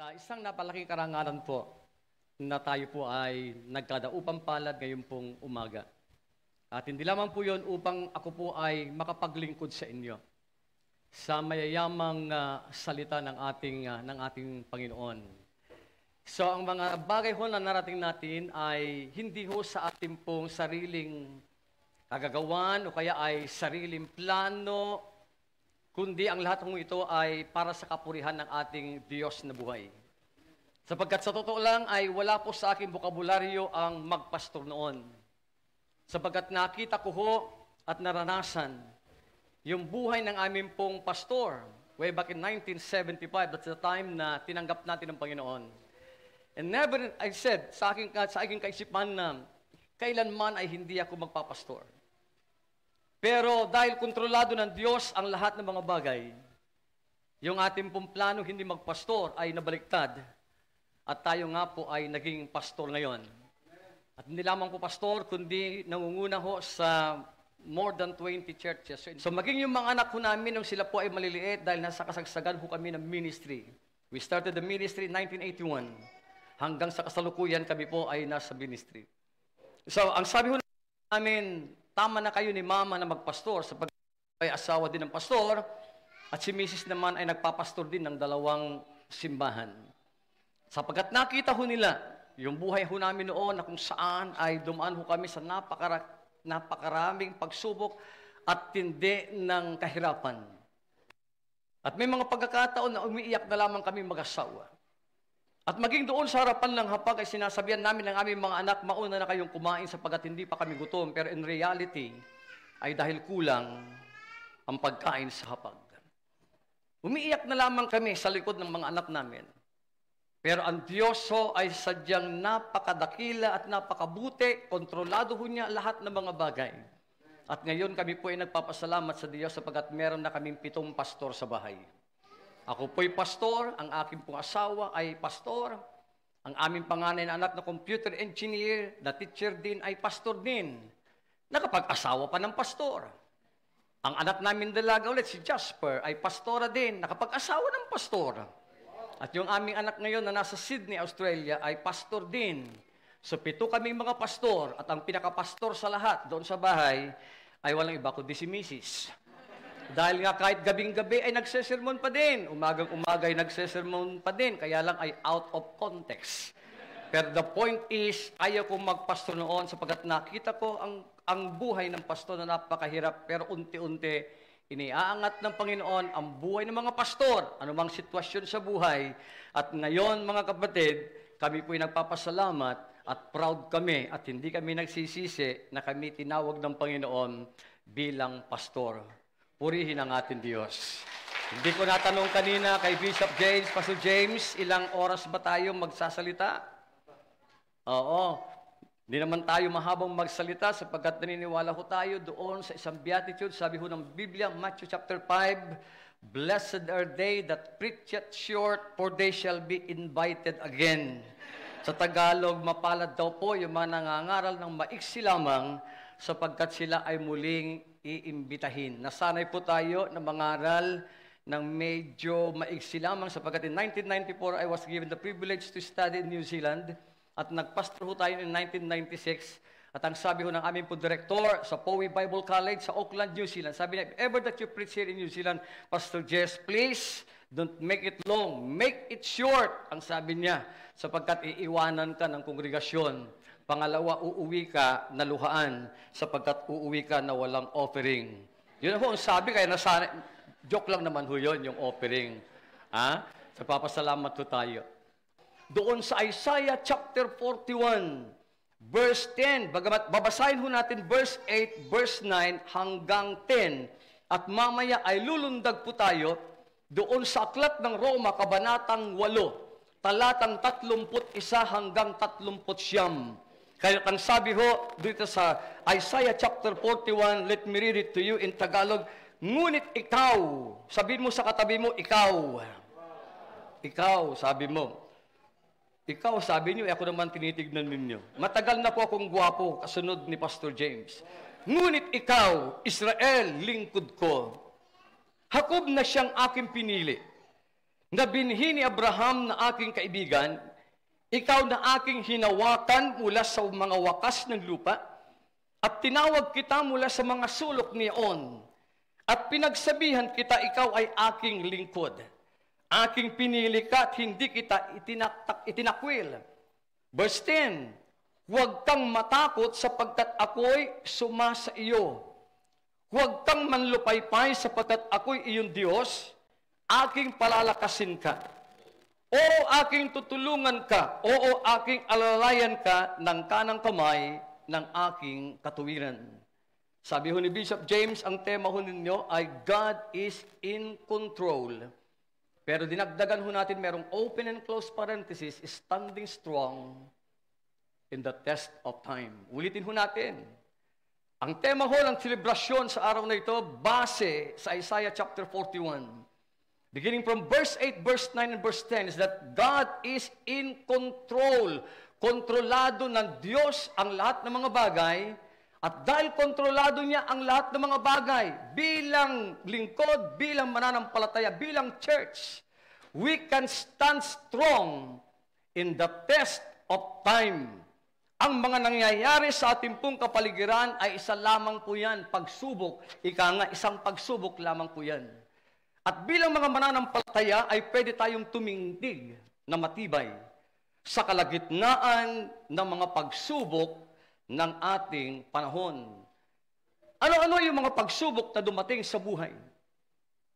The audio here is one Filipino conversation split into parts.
uh, isang napalaking karangalan po na tayo po ay nagkadaupang palad ngayon pong umaga. At hindi lamang po yon upang ako po ay makapaglingkod sa inyo sa mayayamang uh, salita ng ating, uh, ng ating Panginoon. So ang mga bagay ho na narating natin ay hindi ho sa ating pong sariling kagagawan o kaya ay sariling plano kundi ang lahat ng ito ay para sa kapurihan ng ating Diyos na buhay. Sapagkat sa totoo lang ay wala po sa aking bokabularyo ang magpastor noon. Sapagkat nakita ko ho at naranasan yung buhay ng aming pong pastor way back in 1975, that's the time na tinanggap natin ng Panginoon. And never, I said, sa aking, sa aking kaisipan na kailanman ay hindi ako magpapastor. Pero dahil kontrolado ng Diyos ang lahat ng mga bagay, yung ating pong plano hindi magpastor ay nabaliktad at tayo nga po ay naging pastor ngayon. At hindi lamang po pastor, kundi nangunguna ho sa more than 20 churches. So maging yung mga anak ko namin nung sila po ay maliliit dahil nasa kasagsagan ho kami ng ministry. We started the ministry in 1981. Hanggang sa kasalukuyan kami po ay nasa ministry. So ang sabi ho namin, tama na kayo ni mama na magpastor sapagkat ay asawa din ng pastor at si Mrs. naman ay nagpapastor din ng dalawang simbahan. Sapagkat nakita ho nila yung buhay ho namin noon na kung saan ay dumaan ho kami sa napakara, napakaraming pagsubok at tindi ng kahirapan. At may mga pagkakataon na umiiyak na lamang kami mag-asawa. At maging doon sa harapan ng hapag ay sinasabihan namin ng aming mga anak, mauna na kayong kumain sapagat hindi pa kami gutom. Pero in reality, ay dahil kulang ang pagkain sa hapag. Umiiyak na lamang kami sa likod ng mga anak namin. Pero ang Diyoso ay sadyang napakadakila at napakabuti, kontrolado ho niya lahat ng mga bagay. At ngayon kami po ay nagpapasalamat sa Diyos sapagat meron na kaming pitong pastor sa bahay. Ako po'y pastor, ang aking pong asawa ay pastor, ang aming panganay na anak na computer engineer, na teacher din ay pastor din. Nakapag-asawa pa ng pastor. Ang anak namin dalaga ulit, si Jasper, ay pastora din. Nakapag-asawa ng pastor. At yung aming anak ngayon na nasa Sydney, Australia, ay pastor din. So, pito kami mga pastor at ang pinakapastor sa lahat doon sa bahay ay walang iba kundi si Mrs. Dahil nga kahit gabing-gabi ay nagsesermon pa din. Umagang-umaga ay nagsesermon pa din. Kaya lang ay out of context. Pero the point is, ayaw kong magpasto noon sapagkat nakita ko ang, ang buhay ng pasto na napakahirap pero unti-unti iniaangat ng Panginoon ang buhay ng mga pastor, anumang sitwasyon sa buhay. At ngayon, mga kapatid, kami po'y nagpapasalamat at proud kami at hindi kami nagsisisi na kami tinawag ng Panginoon bilang pastor. Purihin ang ating Diyos. Hindi ko natanong kanina kay Bishop James, Pastor James, ilang oras ba tayo magsasalita? Oo. Hindi naman tayo mahabang magsalita sapagkat naniniwala ko tayo doon sa isang beatitude. Sabi ho ng Biblia, Matthew chapter 5, Blessed are they that preach it short, for they shall be invited again. Sa Tagalog, mapalad daw po yung mga nangangaral ng maiksi lamang sapagkat sila ay muling iimbitahin. Nasanay po tayo na mangaral ng medyo maiksi lamang sapagkat in 1994 I was given the privilege to study in New Zealand at nagpastor ho tayo in 1996 at ang sabi ho ng aming po director sa Powi Bible College sa Auckland, New Zealand, sabi niya, if ever that you preach here in New Zealand, Pastor Jess, please don't make it long, make it short, ang sabi niya, sapagkat iiwanan ka ng kongregasyon. Pangalawa, uuwi ka na luhaan sapagkat uuwi ka na walang offering. Yun ho, sabi, kaya nasana, joke lang naman ho yun, yung offering. Ha? Sa papasalamat ko tayo. Doon sa Isaiah chapter 41, verse 10, bagamat babasahin ho natin verse 8, verse 9, hanggang 10. At mamaya ay lulundag po tayo doon sa aklat ng Roma, kabanatang 8, talatang 31 hanggang 39. Kaya ang sabi ho dito sa Isaiah chapter 41, let me read it to you in Tagalog. Ngunit ikaw, sabihin mo sa katabi mo, ikaw. Ikaw, sabi mo. Ikaw, sabi niyo, eh, ako naman tinitignan ninyo. Matagal na po akong gwapo, kasunod ni Pastor James. Ngunit ikaw, Israel, lingkod ko. Hakob na siyang aking pinili. Na binhi ni Abraham na aking kaibigan, ikaw na aking hinawakan mula sa mga wakas ng lupa at tinawag kita mula sa mga sulok niyon at pinagsabihan kita ikaw ay aking lingkod. Aking pinili ka at hindi kita itinatak, itinakwil. Verse 10, Huwag kang matakot sapagkat ako'y suma sa iyo. Huwag kang manlupaypay sapagkat ako'y iyong Diyos. Aking palalakasin ka. Oo, aking tutulungan ka. Oo, aking alalayan ka ng kanang kamay ng aking katuwiran. Sabi ho ni Bishop James, ang tema ho ninyo ay God is in control. Pero dinagdagan ho natin merong open and close parenthesis, standing strong in the test of time. Ulitin ho natin. Ang tema ho ng selebrasyon sa araw na ito, base sa Isaiah chapter 41. Beginning from verse 8, verse 9, and verse 10 is that God is in control. Kontrolado ng Diyos ang lahat ng mga bagay. At dahil kontrolado niya ang lahat ng mga bagay, bilang lingkod, bilang mananampalataya, bilang church, we can stand strong in the test of time. Ang mga nangyayari sa ating pong kapaligiran ay isa lamang po yan, pagsubok. Ika nga, isang pagsubok lamang po yan. At bilang mga mananampalataya ay pwede tayong tumindig na matibay sa kalagitnaan ng mga pagsubok ng ating panahon. Ano-ano yung mga pagsubok na dumating sa buhay?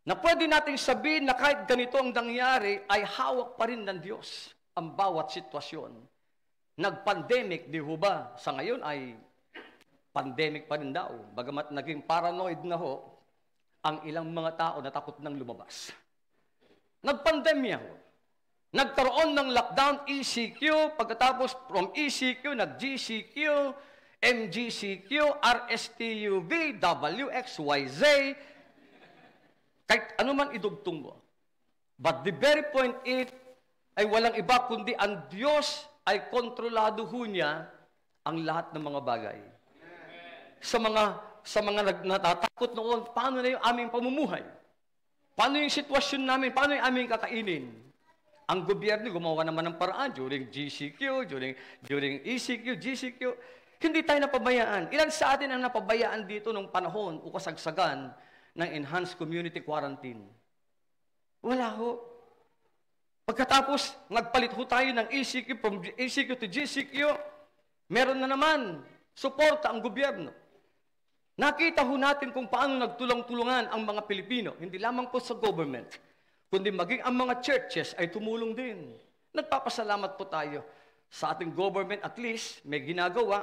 Na pwede nating sabihin na kahit ganito ang nangyari, ay hawak pa rin ng Diyos ang bawat sitwasyon. Nag-pandemic, di ho ba? Sa ngayon ay pandemic pa rin daw. Bagamat naging paranoid na ho, ang ilang mga tao na takot nang lumabas. Nagpandemya ho. Nagkaroon ng lockdown ECQ, pagkatapos from ECQ, nag-GCQ, MGCQ, RSTUV, WXYZ, kahit anuman idugtong mo. But the very point it ay walang iba kundi ang Diyos ay kontrolado ho niya ang lahat ng mga bagay. Sa mga sa mga natatakot noon, paano na yung aming pamumuhay? Paano yung sitwasyon namin? Paano yung aming kakainin? Ang gobyerno gumawa naman ng paraan during GCQ, during, during ECQ, GCQ. Hindi tayo napabayaan. Ilan sa atin ang napabayaan dito nung panahon o kasagsagan ng enhanced community quarantine? Wala ho. Pagkatapos, nagpalit ho tayo ng ECQ from ECQ to GCQ, meron na naman suporta ang gobyerno. Nakita ho natin kung paano nagtulong-tulungan ang mga Pilipino, hindi lamang po sa government, kundi maging ang mga churches ay tumulong din. Nagpapasalamat po tayo sa ating government at least may ginagawa,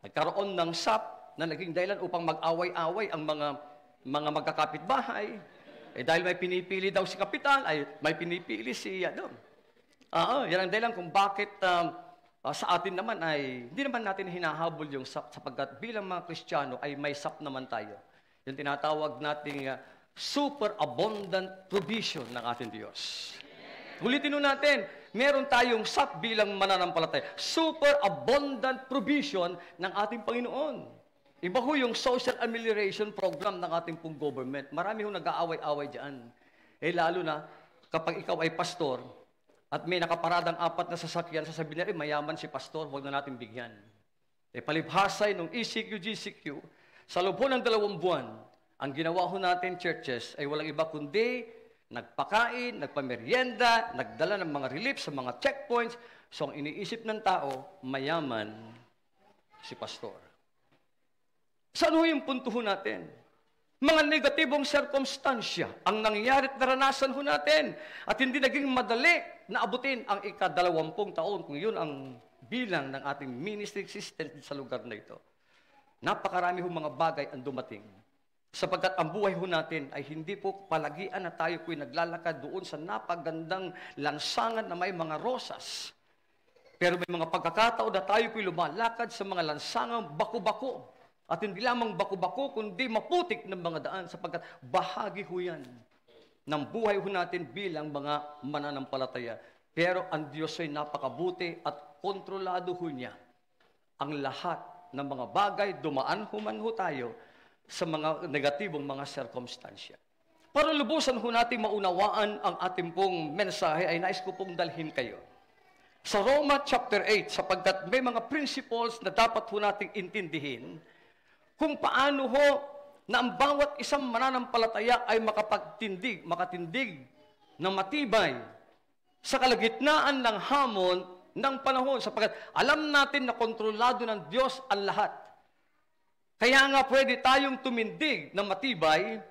nagkaroon ng SAP na naging dahilan upang mag-away-away ang mga mga magkakapitbahay. Eh dahil may pinipili daw si kapital, ay may pinipili si ano. Uh, Oo, -oh, yan ang dahilan kung bakit um, Uh, sa atin naman ay, hindi naman natin hinahabol yung sap, sapagkat bilang mga Kristiyano ay may sap naman tayo. Yung tinatawag nating uh, super abundant provision ng ating Diyos. Ulitin natin, meron tayong sap bilang mananampalataya. Super abundant provision ng ating Panginoon. Iba ho yung social amelioration program ng ating pong government. Marami ho nag-aaway-aaway dyan. Eh lalo na, kapag ikaw ay pastor, at may nakaparadang apat na sasakyan, sasabihin nila, eh, mayaman si pastor, huwag na natin bigyan. Eh, palibhasay nung ECQ, GCQ, sa loob ng dalawang buwan, ang ginawa ho natin, churches, ay walang iba kundi nagpakain, nagpamerienda, nagdala ng mga relief sa mga checkpoints. So, ang iniisip ng tao, mayaman si pastor. Saan ho yung punto ho natin? Mga negatibong sirkumstansya ang nangyari at naranasan ho natin at hindi naging madali na abutin ang ikadalawampung taon kung yun ang bilang ng ating ministry existence sa lugar na ito. Napakarami ho mga bagay ang dumating. Sapagkat ang buhay ho natin ay hindi po palagian na tayo po'y naglalakad doon sa napagandang lansangan na may mga rosas. Pero may mga pagkakataon na tayo po'y lumalakad sa mga lansangang bako-bako at hindi lamang bako-bako, kundi maputik ng mga daan sapagkat bahagi ho yan ng buhay ho natin bilang mga mananampalataya. Pero ang Diyos ay napakabuti at kontrolado ho niya ang lahat ng mga bagay, dumaan ho man ho tayo sa mga negatibong mga circumstansya. Para lubusan ho natin maunawaan ang ating pong mensahe ay nais ko pong dalhin kayo. Sa Roma chapter 8, sapagkat may mga principles na dapat ho nating intindihin kung paano ho na ang bawat isang mananampalataya ay makapagtindig, makatindig na matibay sa kalagitnaan ng hamon ng panahon sapagkat alam natin na kontrolado ng Diyos ang lahat. Kaya nga pwede tayong tumindig na matibay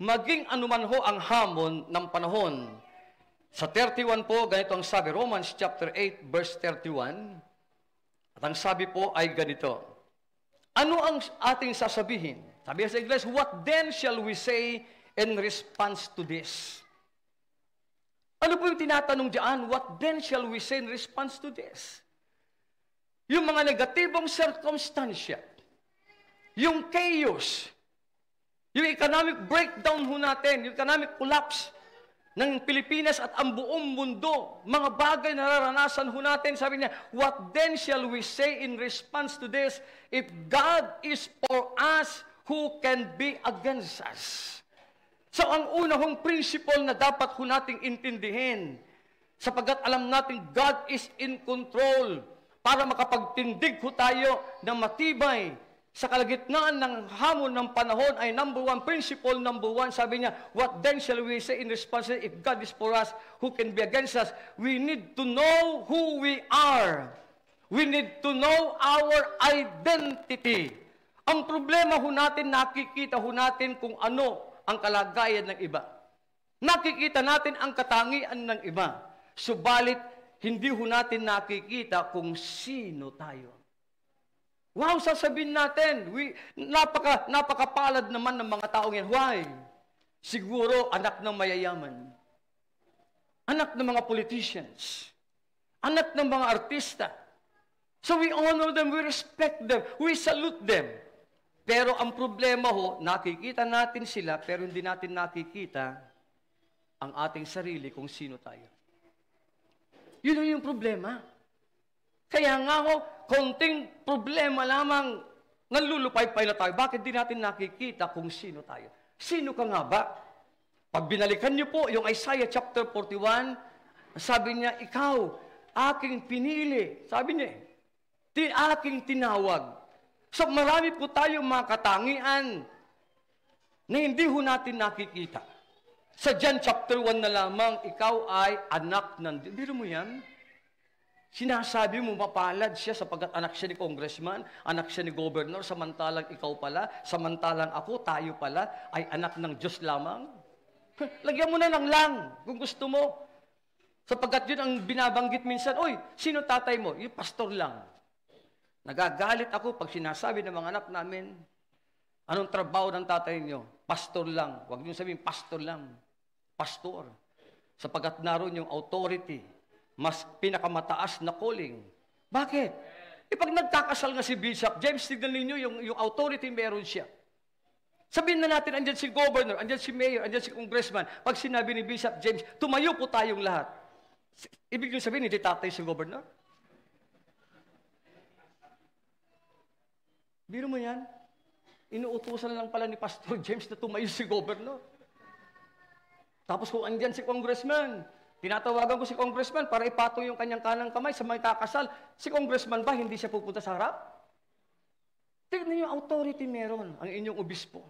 maging anuman ho ang hamon ng panahon. Sa 31 po, ganito ang sabi, Romans chapter 8, verse 31. At ang sabi po ay ganito, ano ang ating sasabihin? Sabi sa English, what then shall we say in response to this? Ano po yung tinatanong diyan? What then shall we say in response to this? Yung mga negatibong circumstansya, yung chaos, yung economic breakdown ho natin, yung economic collapse, ng Pilipinas at ang buong mundo, mga bagay na naranasan ho natin. Sabi niya, what then shall we say in response to this? If God is for us, who can be against us? So ang una hong principle na dapat ho nating intindihin, sapagat alam natin God is in control para makapagtindig ho tayo na matibay sa kalagitnaan ng hamon ng panahon ay number one, principle number one, sabi niya, what then shall we say in response if God is for us, who can be against us? We need to know who we are. We need to know our identity. Ang problema ho natin, nakikita ho natin kung ano ang kalagayan ng iba. Nakikita natin ang katangian ng iba. Subalit, hindi ho natin nakikita kung sino tayo. Wow, sasabihin natin, we, napaka, napakapalad naman ng mga taong yan. Why? Siguro anak ng mayayaman. Anak ng mga politicians. Anak ng mga artista. So we honor them, we respect them, we salute them. Pero ang problema ho, nakikita natin sila, pero hindi natin nakikita ang ating sarili kung sino tayo. Yun ang yung problema. Kaya nga ho, konting problema lamang, nalulupay-pay na tayo. Bakit di natin nakikita kung sino tayo? Sino ka nga ba? Pag binalikan niyo po yung Isaiah chapter 41, sabi niya, ikaw, aking pinili. Sabi niya, tin aking tinawag. So marami po tayo mga katangian na hindi ho natin nakikita. Sa John chapter 1 na lamang, ikaw ay anak ng Diyos. mo yan? Sinasabi mo, mapalad siya sapagkat anak siya ni congressman, anak siya ni governor, samantalang ikaw pala, samantalang ako, tayo pala, ay anak ng Diyos lamang. Lagyan mo na ng lang kung gusto mo. Sapagkat yun ang binabanggit minsan, Oy, sino tatay mo? Yung pastor lang. Nagagalit ako pag sinasabi ng mga anak namin, anong trabaho ng tatay niyo? Pastor lang. Huwag niyo sabihin, pastor lang. Pastor. Sapagkat naroon yung authority mas pinakamataas na calling. Bakit? E pag nagkakasal nga si Bishop James, tignan ninyo yung, yung authority meron siya. Sabihin na natin, andyan si governor, andyan si mayor, andyan si congressman. Pag sinabi ni Bishop James, tumayo po tayong lahat. Ibig nyo sabihin, hindi tatay si governor? Biro mo yan? Inuutusan lang pala ni Pastor James na tumayo si governor. Tapos kung andyan si congressman, Tinatawagan ko si congressman para ipatong yung kanyang kanang kamay sa may kakasal. Si congressman ba hindi siya pupunta sa harap? Tignan niyo authority meron ang inyong obispo.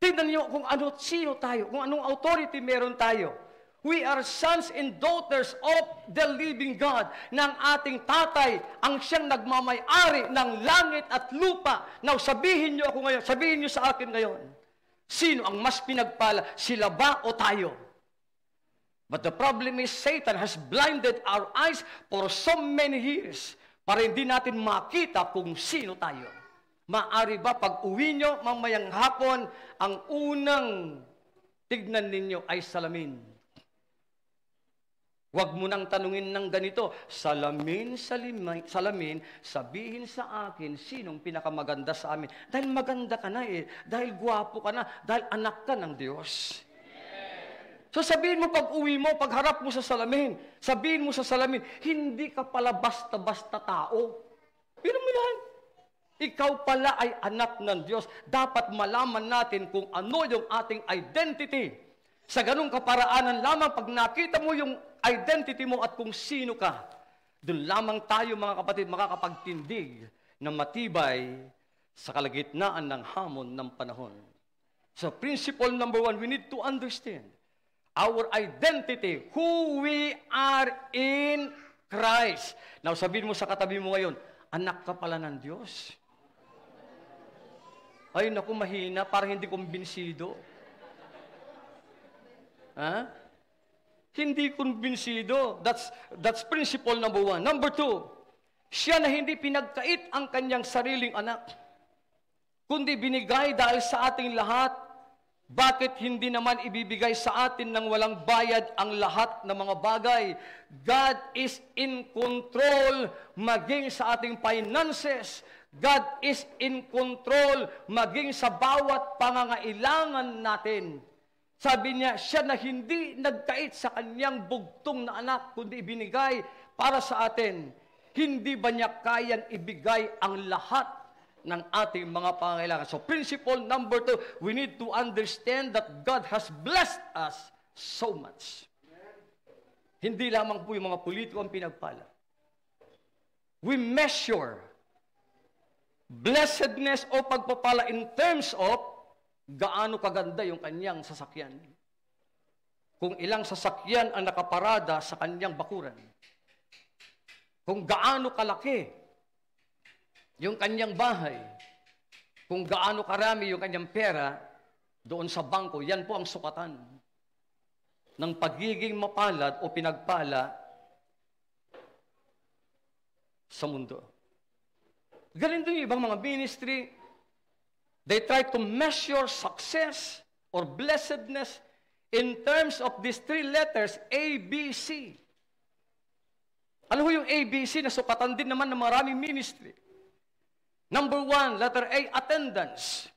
Tignan niyo kung ano sino tayo, kung anong authority meron tayo. We are sons and daughters of the living God ng ating tatay ang siyang nagmamayari ng langit at lupa. Now, sabihin niyo ako ngayon, sabihin niyo sa akin ngayon, sino ang mas pinagpala, sila ba o tayo? But the problem is, Satan has blinded our eyes for so many years para hindi natin makita kung sino tayo. Maari ba pag uwi nyo mamayang hapon, ang unang tignan ninyo ay salamin. Huwag mo nang tanungin ng ganito, salamin, salimay, salamin, sabihin sa akin, sinong pinakamaganda sa amin? Dahil maganda ka na eh, dahil guwapo ka na, dahil anak ka ng Diyos. So sabihin mo pag uwi mo, pag harap mo sa salamin, sabihin mo sa salamin, hindi ka pala basta-basta tao. Pero mo yan. Ikaw pala ay anak ng Diyos. Dapat malaman natin kung ano yung ating identity. Sa ganung kaparaanan lamang, pag nakita mo yung identity mo at kung sino ka, doon lamang tayo mga kapatid makakapagtindig na matibay sa kalagitnaan ng hamon ng panahon. So principle number one, we need to understand our identity, who we are in Christ. Now, sabihin mo sa katabi mo ngayon, anak ka pala ng Diyos. Ay, naku, mahina, parang hindi kumbinsido. Ha? Hindi kumbinsido. That's, that's principle number one. Number two, siya na hindi pinagkait ang kanyang sariling anak, kundi binigay dahil sa ating lahat bakit hindi naman ibibigay sa atin ng walang bayad ang lahat ng mga bagay? God is in control maging sa ating finances. God is in control maging sa bawat pangangailangan natin. Sabi niya, siya na hindi nagkait sa kanyang bugtong na anak, kundi ibinigay para sa atin. Hindi ba niya kayang ibigay ang lahat ng ating mga pangailangan. So principle number two, we need to understand that God has blessed us so much. Hindi lamang po yung mga politiko ang pinagpala. We measure blessedness o pagpapala in terms of gaano kaganda yung kanyang sasakyan. Kung ilang sasakyan ang nakaparada sa kanyang bakuran. Kung gaano kalaki yung kanyang bahay, kung gaano karami yung kanyang pera doon sa bangko, yan po ang sukatan ng pagiging mapalad o pinagpala sa mundo. Ganun din yung ibang mga ministry. They try to measure success or blessedness in terms of these three letters, A, B, C. Ano ho yung ABC na sukatan din naman ng maraming ministry? Number one, letter A, attendance.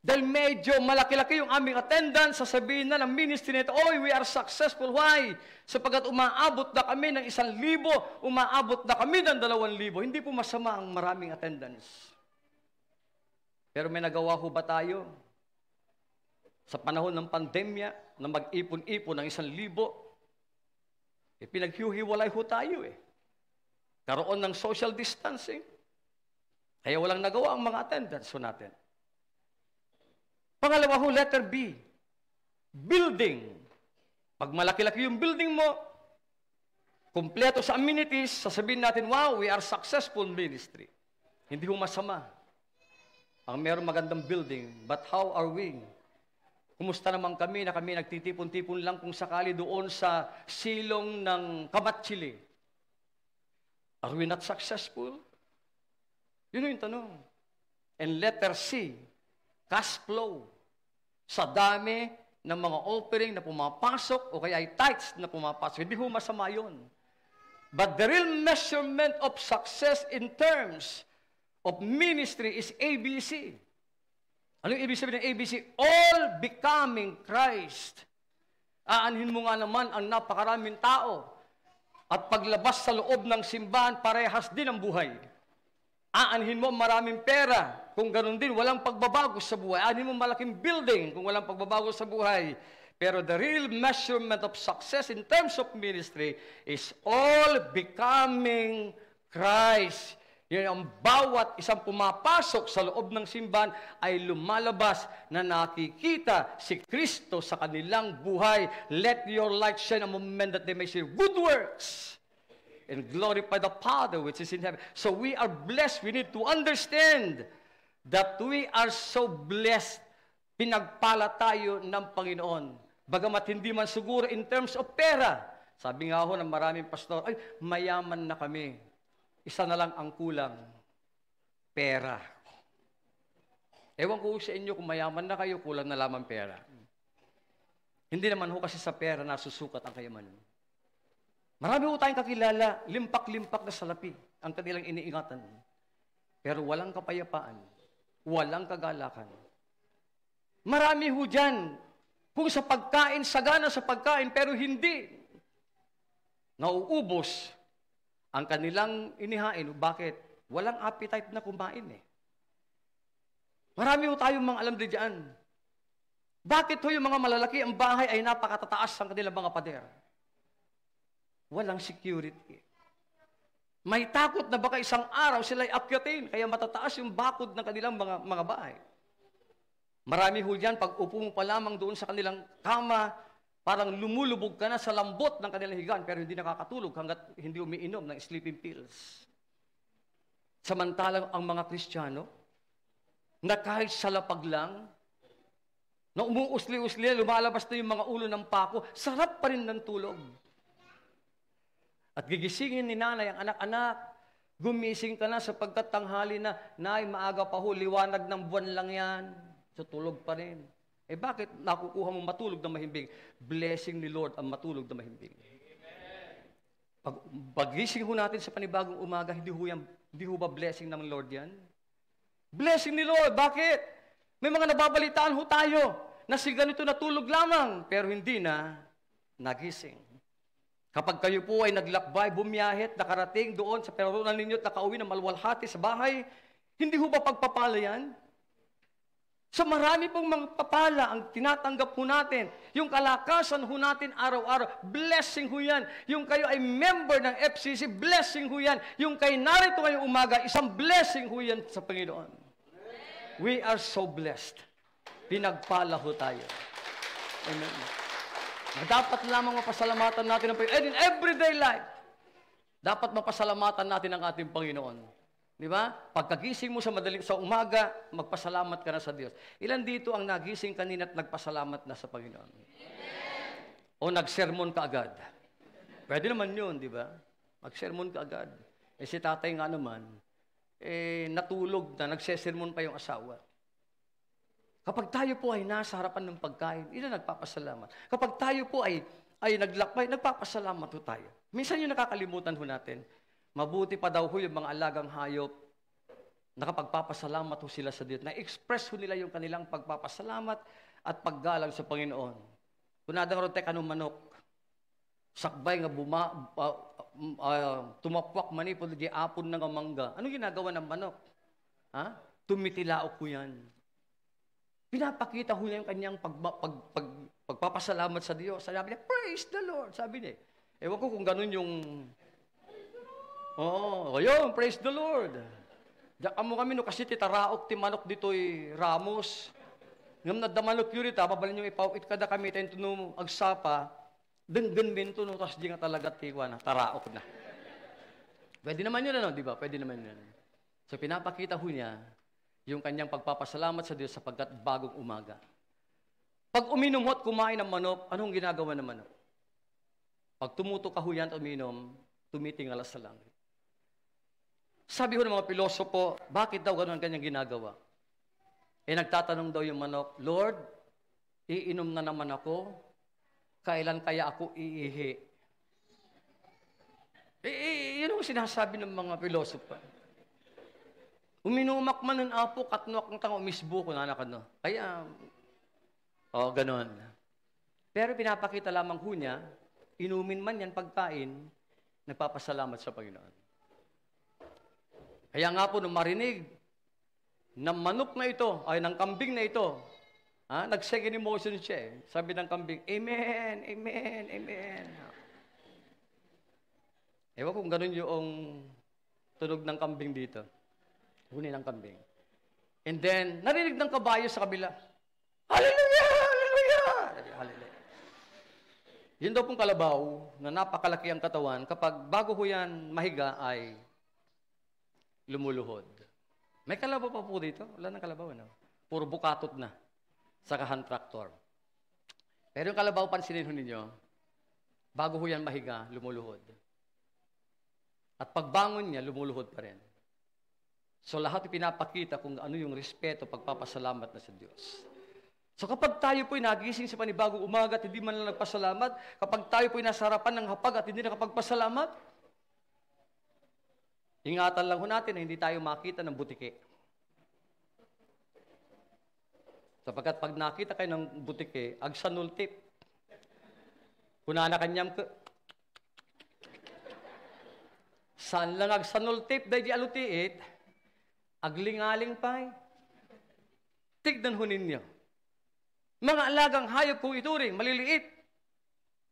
Dahil medyo malaki-laki yung aming attendance, sasabihin na ng ministry nito, Oy, we are successful. Why? Sapagat umaabot na kami ng isang libo, umaabot na kami ng dalawang libo. Hindi po masama ang maraming attendance. Pero may nagawa ho ba tayo? Sa panahon ng pandemya, na mag-ipon-ipon ng isang libo, eh, pinaghihiwalay ho tayo eh. Karoon ng social distancing. Eh. Kaya walang nagawa ang mga attendance natin. Pangalawa ho, letter B. Building. Pag malaki-laki yung building mo, kumpleto sa amenities, sasabihin natin, wow, we are successful ministry. Hindi ho masama. Ang meron magandang building, but how are we? Kumusta naman kami na kami nagtitipon-tipon lang kung sakali doon sa silong ng Kamatchili? Are we not successful? Yun yung tanong. And letter C, cash flow. Sa dami ng mga offering na pumapasok o kaya ay tithes na pumapasok. Hindi ho masama yun. But the real measurement of success in terms of ministry is ABC. Ano yung ibig sabihin ng ABC? All becoming Christ. Aanhin mo nga naman ang napakaraming tao. At paglabas sa loob ng simbahan, parehas din ang buhay. Aanhin mo maraming pera kung ganun din walang pagbabago sa buhay. Aanhin mo malaking building kung walang pagbabago sa buhay. Pero the real measurement of success in terms of ministry is all becoming Christ. Yun ang bawat isang pumapasok sa loob ng simbahan ay lumalabas na nakikita si Kristo sa kanilang buhay. Let your light shine among men that they may see good works and glorify the Father which is in heaven. So we are blessed. We need to understand that we are so blessed. Pinagpala tayo ng Panginoon. Bagamat hindi man siguro in terms of pera. Sabi nga ho ng maraming pastor, ay, mayaman na kami. Isa na lang ang kulang. Pera. Ewan ko sa inyo kung mayaman na kayo, kulang na lamang pera. Hindi naman ho kasi sa pera nasusukat ang kayamanan. Marami po tayong kakilala, limpak-limpak na salapi ang kanilang iniingatan. Pero walang kapayapaan, walang kagalakan. Marami ho dyan, kung sa pagkain, sagana sa pagkain, pero hindi nauubos ang kanilang inihain. Bakit? Walang appetite na kumain eh. Marami ho tayong mga alam din dyan. Bakit ho yung mga malalaki ang bahay ay napakatataas ang kanilang mga pader? Walang security. May takot na baka isang araw sila ay akyatin, kaya matataas yung bakod ng kanilang mga, mga bahay. Marami ho dyan, pag upo mo pa lamang doon sa kanilang kama, parang lumulubog ka na sa lambot ng kanilang higan, pero hindi nakakatulog hanggat hindi umiinom ng sleeping pills. Samantalang ang mga Kristiyano, na kahit sa lapag lang, na umuusli-usli, lumalabas na yung mga ulo ng pako, sarap pa rin ng tulog. At gigisingin ni nanay ang anak-anak. Gumising ka na sapagkat tanghali na, Nay, maaga pa ho, liwanag ng buwan lang yan. So tulog pa rin. Eh bakit nakukuha mo matulog na mahimbing? Blessing ni Lord ang matulog na mahimbing. Pag, pagising ho natin sa panibagong umaga, hindi ho, yan, hindi ho ba blessing ng Lord yan? Blessing ni Lord. Bakit? May mga nababalitaan ho tayo na si ganito natulog lamang, pero hindi na nagising. Kapag kayo po ay naglakbay, bumiyahit, nakarating doon sa peronan ninyo at nakauwi ng malwalhati sa bahay, hindi ho ba pagpapala yan? Sa marami pong mga papala ang tinatanggap ho natin. Yung kalakasan ho natin araw-araw, blessing ho yan. Yung kayo ay member ng FCC, blessing ho yan. Yung kayo narito ngayong umaga, isang blessing ho yan sa Panginoon. We are so blessed. Pinagpala ho tayo. Amen na dapat lamang mapasalamatan natin ang Panginoon. And in everyday life, dapat mapasalamatan natin ang ating Panginoon. Di ba? Pagkagising mo sa madaling sa umaga, magpasalamat ka na sa Diyos. Ilan dito ang nagising kanina at nagpasalamat na sa Panginoon? Amen. O nag-sermon ka agad? Pwede naman yun, di ba? Mag-sermon ka agad. Eh si tatay nga naman, eh natulog na, nagsesermon pa yung asawa. Kapag tayo po ay nasa harapan ng pagkain, ina nagpapasalamat. Kapag tayo po ay, ay naglakbay, nagpapasalamat po tayo. Minsan yung nakakalimutan ho natin, mabuti pa daw ho yung mga alagang hayop, nakapagpapasalamat ho sila sa Diyos, na-express ho nila yung kanilang pagpapasalamat at paggalang sa Panginoon. Kunadang rotek anong manok, sakbay nga buma, uh, uh, ah, tumapwak manipod, giapon ng mangga. Ano ginagawa ng manok? Ha? Tumitilaok ko yan. Pinapakita ho niya yung kanyang pag, pag, pag, pagpapasalamat sa Diyos. Sabi niya, praise the Lord. Sabi niya. Ewan ko kung ganun yung... Oo, oh, yun, praise the Lord. Diyan mo kami no, kasi titaraok, ti dito dito'y ramos. Ngam na damanok yun ita, babalin yung ipawit kada kami, tayo no, agsapa, denggan binto no, tas di nga talaga tiwa na, taraok na. Pwede naman yun ano, di ba? Pwede naman yun. Ano. So pinapakita ho niya yung kanyang pagpapasalamat sa Diyos sapagkat bagong umaga. Pag uminom ho at kumain ng manok, anong ginagawa ng manok? Pag tumuto ka ho yan at uminom, tumitingala sa langit. Sabi ho ng mga pilosopo, bakit daw ganun ang kanyang ginagawa? Eh nagtatanong daw yung manok, Lord, iinom na naman ako, kailan kaya ako iihi? Eh, eh, eh yun ang sinasabi ng mga pilosopo. Uminumak man nun apo, katnuak ng tango, misbo ko nanakad no. Kaya, oh, ganon. Pero pinapakita lamang ho niya, inumin man yan pagkain, nagpapasalamat sa Panginoon. Kaya nga po, nung marinig ng manok na ito, ay ng kambing na ito, ha, nag-second emotion siya eh. Sabi ng kambing, Amen, Amen, Amen. Ewan kung ganun yung tunog ng kambing dito. Huni ng kambing. And then, narinig ng kabayo sa kabila, Hallelujah! Hallelujah! Hallelujah! Yun daw pong kalabaw na napakalaki ang katawan, kapag bago ho yan mahiga ay lumuluhod. May kalabaw pa po dito? Wala nang kalabaw, ano? Puro bukatot na sa hand traktor. Pero yung kalabaw, pansinin ho ninyo, bago ho yan mahiga, lumuluhod. At pagbangon niya, lumuluhod pa rin. So lahat pinapakita kung ano yung respeto, pagpapasalamat na sa Diyos. So kapag tayo po'y nagising sa panibagong umaga at hindi man lang nagpasalamat, kapag tayo po'y nasa harapan ng hapag at hindi nakapagpasalamat, ingatan lang ho natin na hindi tayo makita ng butike. Sapagkat pag nakita kayo ng butike, agsanul tip. Eh. na kanyam ko. Saan lang agsanul tip, eh, dahil di alutiit, eh. Agling-aling pa'y. Eh. Tignan ho ninyo. Mga alagang hayop po ituring, maliliit.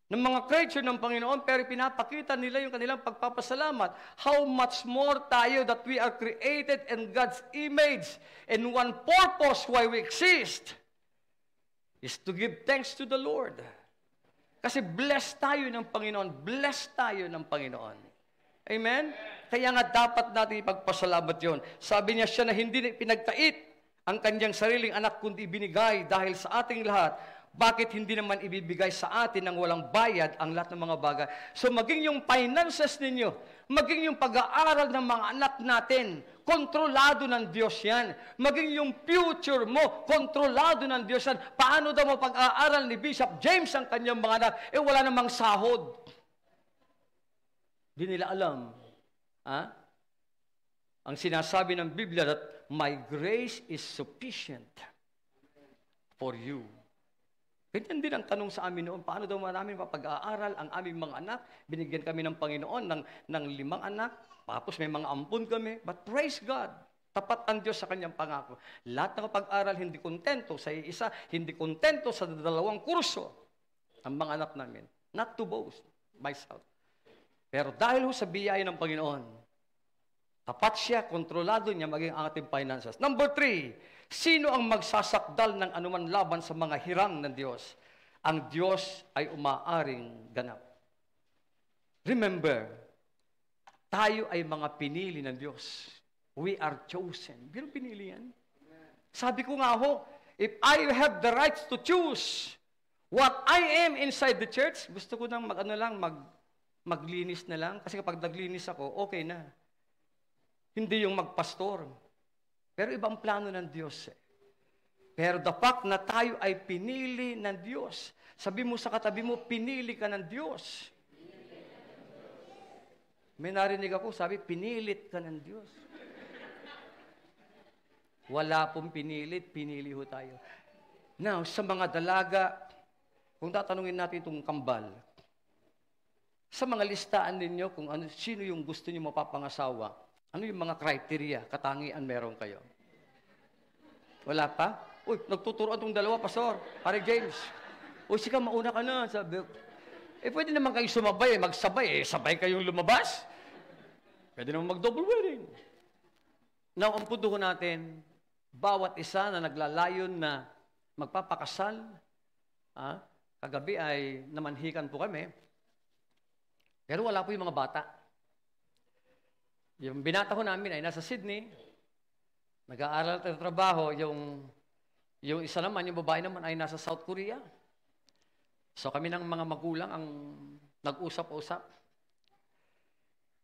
Ng mga creature ng Panginoon, pero pinapakita nila yung kanilang pagpapasalamat. How much more tayo that we are created in God's image and one purpose why we exist is to give thanks to the Lord. Kasi blessed tayo ng Panginoon. Blessed tayo ng Panginoon. Amen? Kaya nga dapat natin ipagpasalamat yon. Sabi niya siya na hindi pinagtait ang kanyang sariling anak kundi ibinigay dahil sa ating lahat. Bakit hindi naman ibibigay sa atin ng walang bayad ang lahat ng mga bagay? So maging yung finances ninyo, maging yung pag-aaral ng mga anak natin, kontrolado ng Diyos yan. Maging yung future mo, kontrolado ng Diyos yan. Paano daw mo pag-aaral ni Bishop James ang kanyang mga anak? Eh wala namang sahod. Hindi nila alam. Ha? Ang sinasabi ng Biblia that my grace is sufficient for you. Ganyan din ang tanong sa amin noon, paano daw namin mapag-aaral ang aming mga anak? Binigyan kami ng Panginoon ng, ng limang anak, tapos may mga ampun kami. But praise God, tapat ang Diyos sa kanyang pangako. Lahat ng pag-aral, hindi kontento sa isa, hindi kontento sa dalawang kurso ang mga anak namin. Not to boast myself. Pero dahil ho sa biyaya ng Panginoon, tapat siya, kontrolado niya maging ang ating finances. Number three, sino ang magsasakdal ng anuman laban sa mga hirang ng Diyos? Ang Diyos ay umaaring ganap. Remember, tayo ay mga pinili ng Diyos. We are chosen. Biro pinili yan? Sabi ko nga ho, if I have the rights to choose what I am inside the church, gusto ko nang mag, ano lang, mag, maglinis na lang. Kasi kapag naglinis ako, okay na. Hindi yung magpastor. Pero ibang plano ng Diyos eh. Pero the fact na tayo ay pinili ng Diyos. Sabi mo sa katabi mo, pinili ka ng Diyos. May narinig ako, sabi, pinilit ka ng Diyos. Wala pong pinilit, pinili ho tayo. Now, sa mga dalaga, kung tatanungin natin itong kambal, sa mga listaan ninyo kung ano, sino yung gusto niyo mapapangasawa, ano yung mga criteria, katangian meron kayo? Wala pa? Uy, nagtuturo itong dalawa, Pastor. Pare James. Uy, sika, mauna ka na. Sabi, eh, pwede naman kayo sumabay, eh, magsabay. Eh, sabay kayong lumabas. Pwede naman mag-double wedding. Now, ang punto natin, bawat isa na naglalayon na magpapakasal, ah, kagabi ay namanhikan po kami, pero wala po yung mga bata. Yung binata ko namin ay nasa Sydney, nag-aaral at trabaho, yung, yung isa naman, yung babae naman ay nasa South Korea. So kami ng mga magulang ang nag-usap-usap.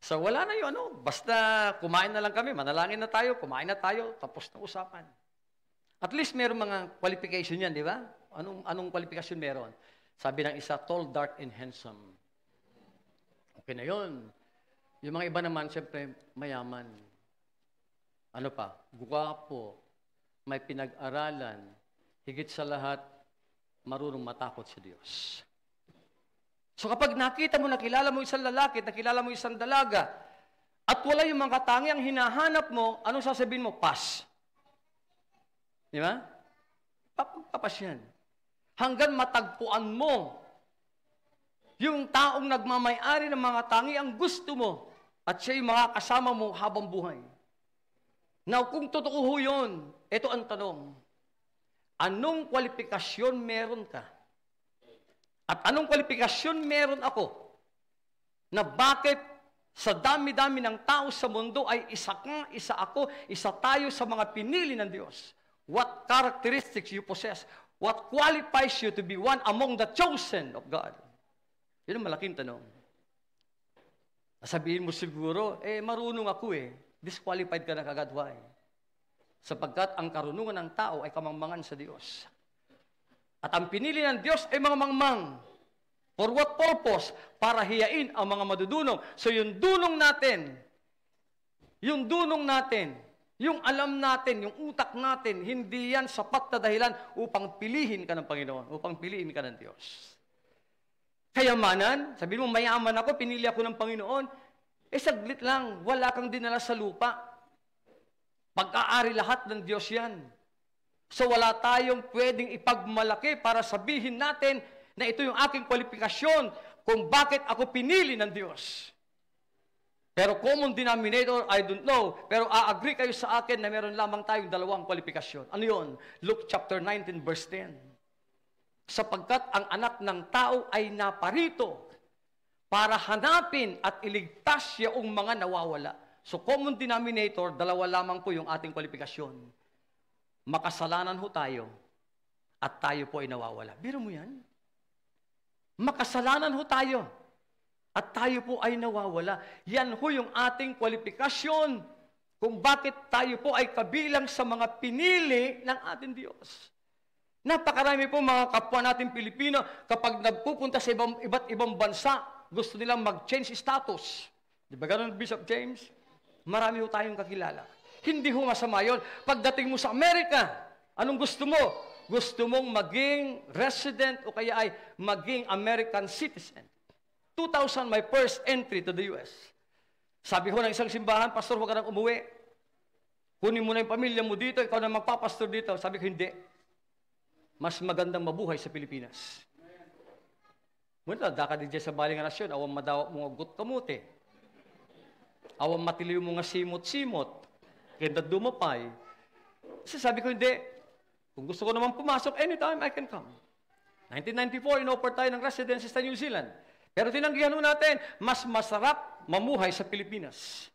So wala na yun, ano, basta kumain na lang kami, manalangin na tayo, kumain na tayo, tapos na usapan. At least meron mga qualification yan, di ba? Anong, anong qualification meron? Sabi ng isa, tall, dark, and handsome. Okay na yon. Yung mga iba naman, siyempre, mayaman. Ano pa? Guwapo, may pinag-aralan, higit sa lahat, marunong matakot sa Diyos. So kapag nakita mo, nakilala mo isang lalaki, nakilala mo isang dalaga, at wala yung mga ang hinahanap mo, anong sasabihin mo? Pass. Di ba? Papapas yan. Hanggang matagpuan mo yung taong nagmamayari ng mga tangi ang gusto mo at siya yung mga kasama mo habang buhay. Now, kung totoo ho yun, ito ang tanong. Anong kwalifikasyon meron ka? At anong kwalifikasyon meron ako na bakit sa dami-dami ng tao sa mundo ay isa ka, isa ako, isa tayo sa mga pinili ng Diyos. What characteristics you possess? What qualifies you to be one among the chosen of God? Yun ang malaking tanong. Sabihin mo siguro, eh marunong ako eh. Disqualified ka na kagad, why? Sapagkat ang karunungan ng tao ay kamangmangan sa Diyos. At ang pinili ng Diyos ay mga mangmang. For what purpose? Para hiyain ang mga madudunong. So yung dunong natin, yung dunong natin, yung alam natin, yung utak natin, hindi yan sapat na dahilan upang pilihin ka ng Panginoon, upang piliin ka ng Diyos. Kayamanan? Sabi mo, mayaman ako, pinili ako ng Panginoon. Eh, saglit lang, wala kang dinala sa lupa. Pag-aari lahat ng Diyos yan. So, wala tayong pwedeng ipagmalaki para sabihin natin na ito yung aking kwalifikasyon kung bakit ako pinili ng Diyos. Pero common denominator, I don't know. Pero a-agree kayo sa akin na meron lamang tayong dalawang kwalifikasyon. Ano yon? Luke chapter 19, verse 10 sapagkat ang anak ng tao ay naparito para hanapin at iligtas yaong mga nawawala. So common denominator, dalawa lamang po yung ating kwalifikasyon. Makasalanan ho tayo at tayo po ay nawawala. Biro mo yan. Makasalanan ho tayo at tayo po ay nawawala. Yan ho yung ating kwalifikasyon kung bakit tayo po ay kabilang sa mga pinili ng ating Diyos. Napakarami po mga kapwa natin Pilipino, kapag nagpupunta sa ibang, iba't ibang bansa, gusto nilang mag-change status. Di ba ganun, Bishop James? Marami ho tayong kakilala. Hindi ho masama yun. Pagdating mo sa Amerika, anong gusto mo? Gusto mong maging resident o kaya ay maging American citizen. 2000, my first entry to the U.S. Sabi ko ng isang simbahan, Pastor, huwag ka nang umuwi. Kunin mo na yung pamilya mo dito, ikaw na magpapastor dito. Sabi ko, hindi mas magandang mabuhay sa Pilipinas. Muna, daka di sa baling nasyon, awang madawak mong agot kamute. Awang matiliw mong simot-simot. Kenda dumapay. So sabi ko, hindi. Kung gusto ko naman pumasok, anytime I can come. 1994, inoffer tayo ng residency sa New Zealand. Pero tinanggihan mo natin, mas masarap mamuhay sa Pilipinas.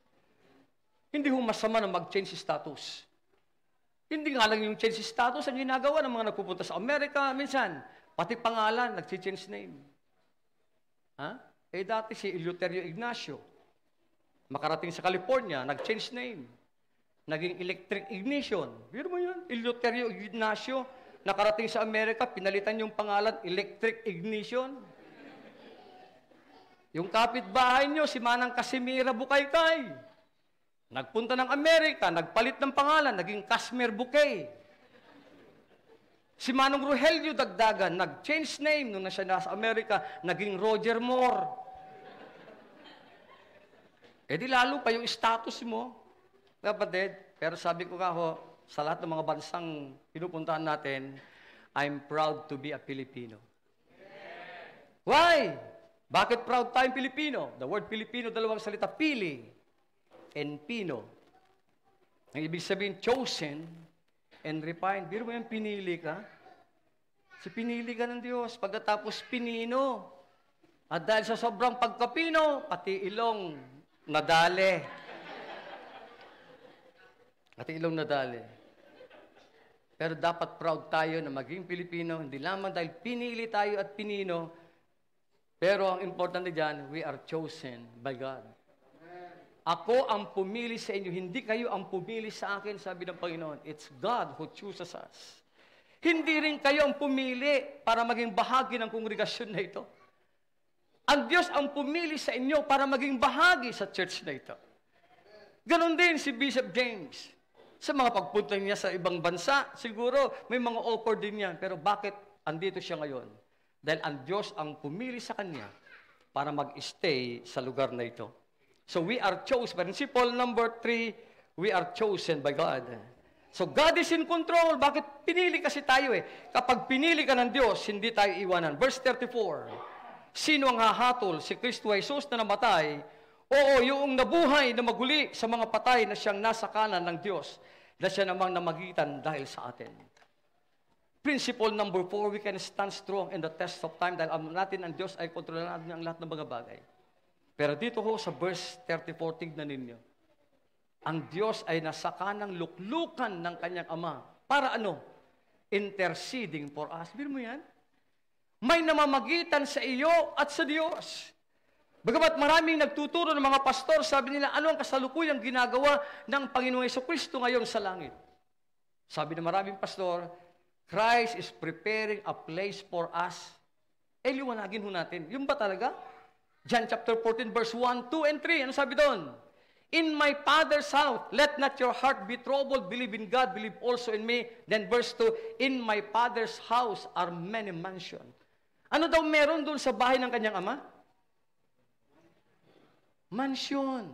Hindi ho masama na mag-change status. Hindi nga lang yung change status ang ginagawa ng mga nagpupunta sa Amerika minsan. Pati pangalan, nag-change name. Ha? Eh dati si Eleuterio Ignacio. Makarating sa California, nag-change name. Naging electric ignition. Biro mo yun? Eleuterio Ignacio. Nakarating sa Amerika, pinalitan yung pangalan, electric ignition. Yung kapitbahay nyo, si Manang Casimira Bukaykay. Nagpunta ng Amerika, nagpalit ng pangalan, naging Kashmir Bouquet. Si Manong Rogelio Dagdagan, nag-change name nung nasa nasa Amerika, naging Roger Moore. E di lalo pa yung status mo, kapatid. Pero sabi ko nga ho, sa lahat ng mga bansang pinupuntahan natin, I'm proud to be a Filipino. Why? Bakit proud tayong Pilipino? The word Pilipino, dalawang salita, pili and pino. Ang ibig sabihin, chosen and refined. Biro mo yung pinili ka? Si pinili ka ng Diyos. Pagkatapos pinino. At dahil sa sobrang pagkapino, pati ilong nadale. Pati ilong nadale. Pero dapat proud tayo na maging Pilipino, hindi lamang dahil pinili tayo at pinino, pero ang importante dyan, we are chosen by God. Ako ang pumili sa inyo, hindi kayo ang pumili sa akin, sabi ng Panginoon. It's God who chooses us. Hindi rin kayo ang pumili para maging bahagi ng kongregasyon na ito. Ang Diyos ang pumili sa inyo para maging bahagi sa church na ito. Ganon din si Bishop James. Sa mga pagpunta niya sa ibang bansa, siguro may mga offer din yan. Pero bakit andito siya ngayon? Dahil ang Diyos ang pumili sa kanya para mag-stay sa lugar na ito. So we are chosen. Principle number three, we are chosen by God. So God is in control. Bakit pinili kasi tayo eh? Kapag pinili ka ng Diyos, hindi tayo iwanan. Verse 34, Sino ang hahatol? Si Kristo Jesus na namatay. Oo, yung nabuhay na maguli sa mga patay na siyang nasa kanan ng Diyos na siya namang namagitan dahil sa atin. Principle number four, we can stand strong in the test of time dahil alam natin ang Diyos ay kontrolan natin ang lahat ng mga bagay. Pero dito ho sa verse 34, tignan ninyo. Ang Diyos ay nasa kanang luklukan ng kanyang Ama. Para ano? Interceding for us. Biro mo yan? May namamagitan sa iyo at sa Diyos. Bagamat maraming nagtuturo ng mga pastor, sabi nila, ano ang kasalukuyang ginagawa ng Panginoong Yeso Kristo ngayon sa langit? Sabi ng maraming pastor, Christ is preparing a place for us. Eh, liwanagin ho natin. Yun ba talaga? John chapter 14 verse 1, 2 and 3. Ano sabi doon? In my Father's house, let not your heart be troubled. Believe in God, believe also in me. Then verse 2, in my Father's house are many mansions. Ano daw meron doon sa bahay ng kanyang ama? Mansion.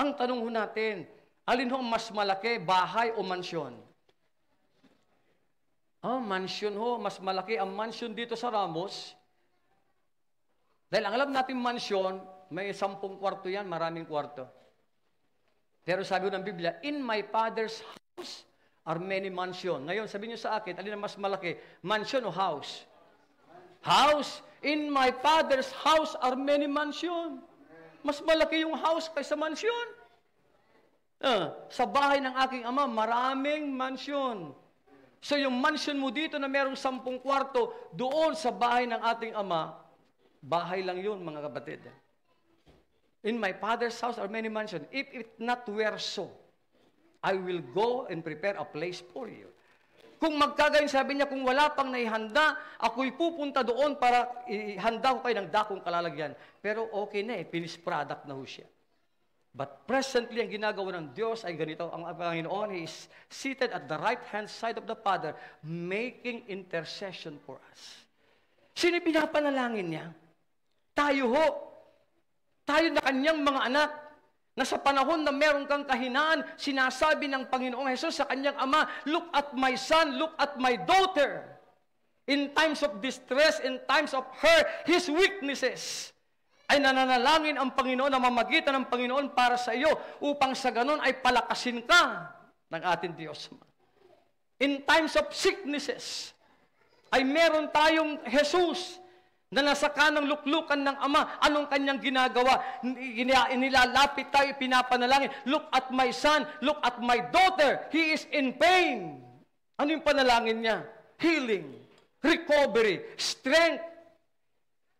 Ang tanong ho natin, alin ho mas malaki, bahay o mansion? Oh, mansion ho, mas malaki ang mansion dito sa Ramos dahil ang alam natin mansyon, may sampung kwarto yan, maraming kwarto. Pero sabi ng Biblia, In my Father's house are many mansion. Ngayon, sabi niyo sa akin, alin ang mas malaki, mansion o house? House. In my Father's house are many mansion. Mas malaki yung house kaysa mansion. Uh, sa bahay ng aking ama, maraming mansion. So yung mansion mo dito na merong sampung kwarto, doon sa bahay ng ating ama, Bahay lang yun, mga kapatid. In my Father's house are many mansions. If it not were so, I will go and prepare a place for you. Kung magkagayon, sabi niya, kung wala pang naihanda, ako'y pupunta doon para ihanda ko kayo ng dakong kalalagyan. Pero okay na eh, finished product na ho siya. But presently, ang ginagawa ng Diyos ay ganito. Ang Panginoon, He is seated at the right-hand side of the Father, making intercession for us. Sino pinapanalangin niya? Tayo ho, tayo na kanyang mga anak, na sa panahon na meron kang kahinaan, sinasabi ng Panginoong Hesus sa kanyang ama, Look at my son, look at my daughter. In times of distress, in times of her, his weaknesses, ay nananalangin ang Panginoon, na mamagitan ng Panginoon para sa iyo upang sa ganun ay palakasin ka ng ating Diyos. In times of sicknesses, ay meron tayong Jesus Nalasaka ng luklukan ng ama. Anong kanyang ginagawa? Inilalapit tayo, pinapanalangin. Look at my son. Look at my daughter. He is in pain. Ano yung panalangin niya? Healing. Recovery. Strength.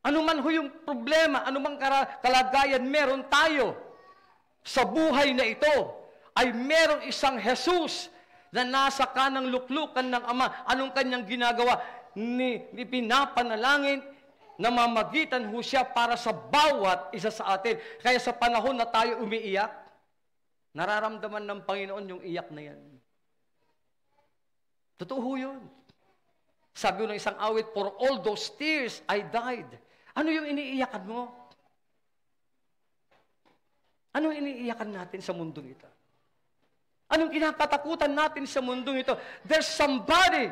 Ano man ho yung problema, ano mang kalagayan meron tayo sa buhay na ito, ay merong isang Jesus na nasa kanang luklukan ng Ama. Anong kanyang ginagawa? Ni, ni pinapanalangin, namamagitan ho siya para sa bawat isa sa atin. Kaya sa panahon na tayo umiiyak, nararamdaman ng Panginoon yung iyak na yan. Totoo yun. Sabi ng isang awit, For all those tears, I died. Ano yung iniiyakan mo? Ano iniiyakan natin sa mundong ito? Anong kinakatakutan natin sa mundong ito? There's somebody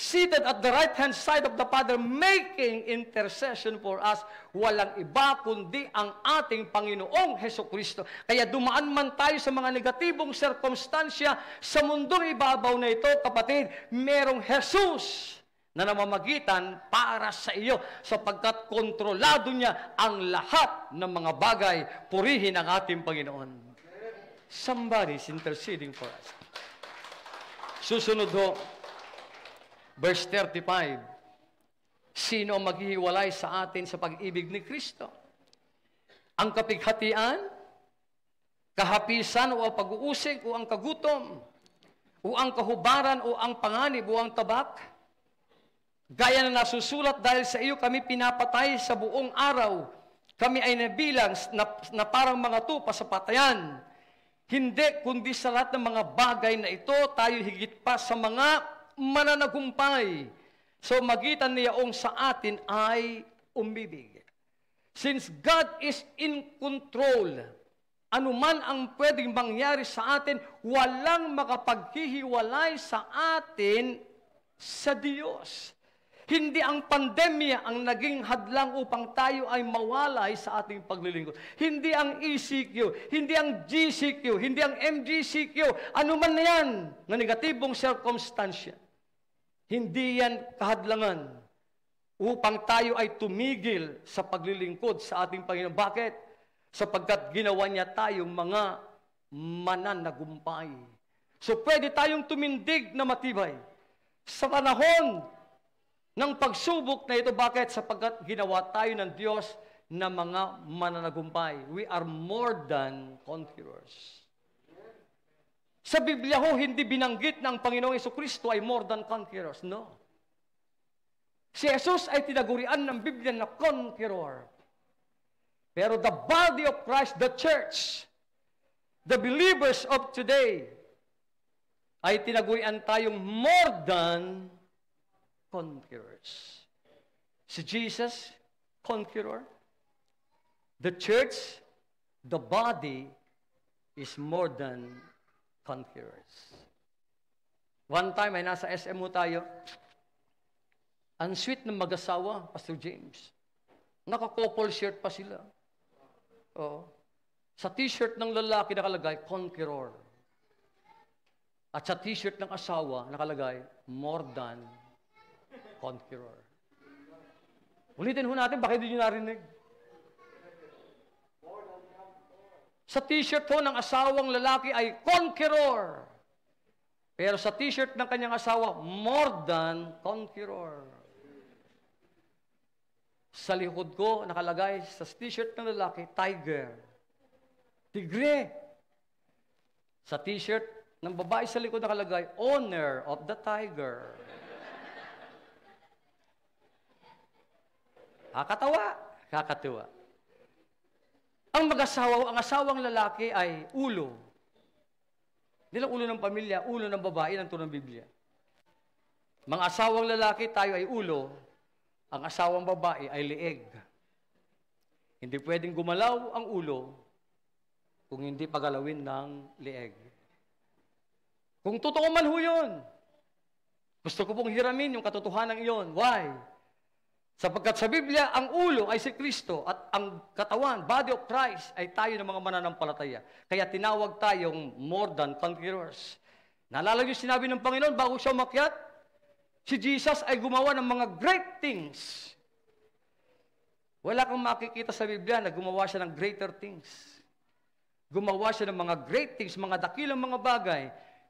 seated at the right-hand side of the Father, making intercession for us. Walang iba kundi ang ating Panginoong Heso Kristo. Kaya dumaan man tayo sa mga negatibong sirkumstansya sa mundong ibabaw na ito, kapatid, merong Jesus na namamagitan para sa iyo sapagkat kontrolado niya ang lahat ng mga bagay. Purihin ang ating Panginoon. Somebody is interceding for us. Susunod ho, Verse 35, Sino ang maghihiwalay sa atin sa pag-ibig ni Kristo? Ang kapighatian, kahapisan o ang pag-uusig o ang kagutom, o ang kahubaran o ang panganib o ang tabak, gaya na nasusulat dahil sa iyo kami pinapatay sa buong araw, kami ay nabilang na, na parang mga tupa sa patayan. Hindi, kundi sa lahat ng mga bagay na ito, tayo higit pa sa mga mananagumpay. So magitan niyaong sa atin ay umibig. Since God is in control, anuman ang pwedeng mangyari sa atin, walang makapaghihiwalay sa atin sa Diyos. Hindi ang pandemya ang naging hadlang upang tayo ay mawalay sa ating paglilingkod. Hindi ang ECQ, hindi ang GCQ, hindi ang MGCQ, anuman na yan na negatibong circumstance. Hindi yan kahadlangan upang tayo ay tumigil sa paglilingkod sa ating Panginoon. Bakit? Sapagkat ginawa niya tayong mga mananagumpay. So pwede tayong tumindig na matibay sa panahon ng pagsubok na ito. Bakit? Sapagkat ginawa tayo ng Diyos na mga mananagumpay. We are more than conquerors. Sa Biblia ho, hindi binanggit na ang Panginoong Kristo ay more than conquerors. No. Si Jesus ay tinagurian ng Biblia na conqueror. Pero the body of Christ, the church, the believers of today, ay tinagurian tayong more than conquerors. Si Jesus, conqueror. The church, the body, is more than conquerors. One time ay nasa SMU tayo. Ang sweet ng mag-asawa, Pastor James. Naka-couple shirt pa sila. Oo. Sa t-shirt ng lalaki nakalagay, conqueror. At sa t-shirt ng asawa nakalagay, more than conqueror. Ulitin ho natin, bakit hindi nyo narinig. Sa t-shirt po ng asawang lalaki ay conqueror. Pero sa t-shirt ng kanyang asawa, more than conqueror. Sa lihod ko, nakalagay sa t-shirt ng lalaki, tiger. Tigre. Sa t-shirt ng babae sa likod nakalagay, owner of the tiger. Kakatawa. Kakatuwa. Ang mag-asawa, ang asawang lalaki ay ulo. Hindi lang ulo ng pamilya, ulo ng babae, ng ng Biblia. Mga asawang lalaki, tayo ay ulo. Ang asawang babae ay leeg. Hindi pwedeng gumalaw ang ulo kung hindi pagalawin ng leeg. Kung totoo man ho yun, gusto ko pong hiramin yung katotohanan iyon. Why? Sapagkat sa Biblia, ang ulo ay si Kristo at ang katawan, body of Christ, ay tayo ng mga mananampalataya. Kaya tinawag tayong more than conquerors. Naalala niyo sinabi ng Panginoon bago siya umakyat? Si Jesus ay gumawa ng mga great things. Wala kang makikita sa Biblia na gumawa siya ng greater things. Gumawa siya ng mga great things, mga dakilang mga bagay.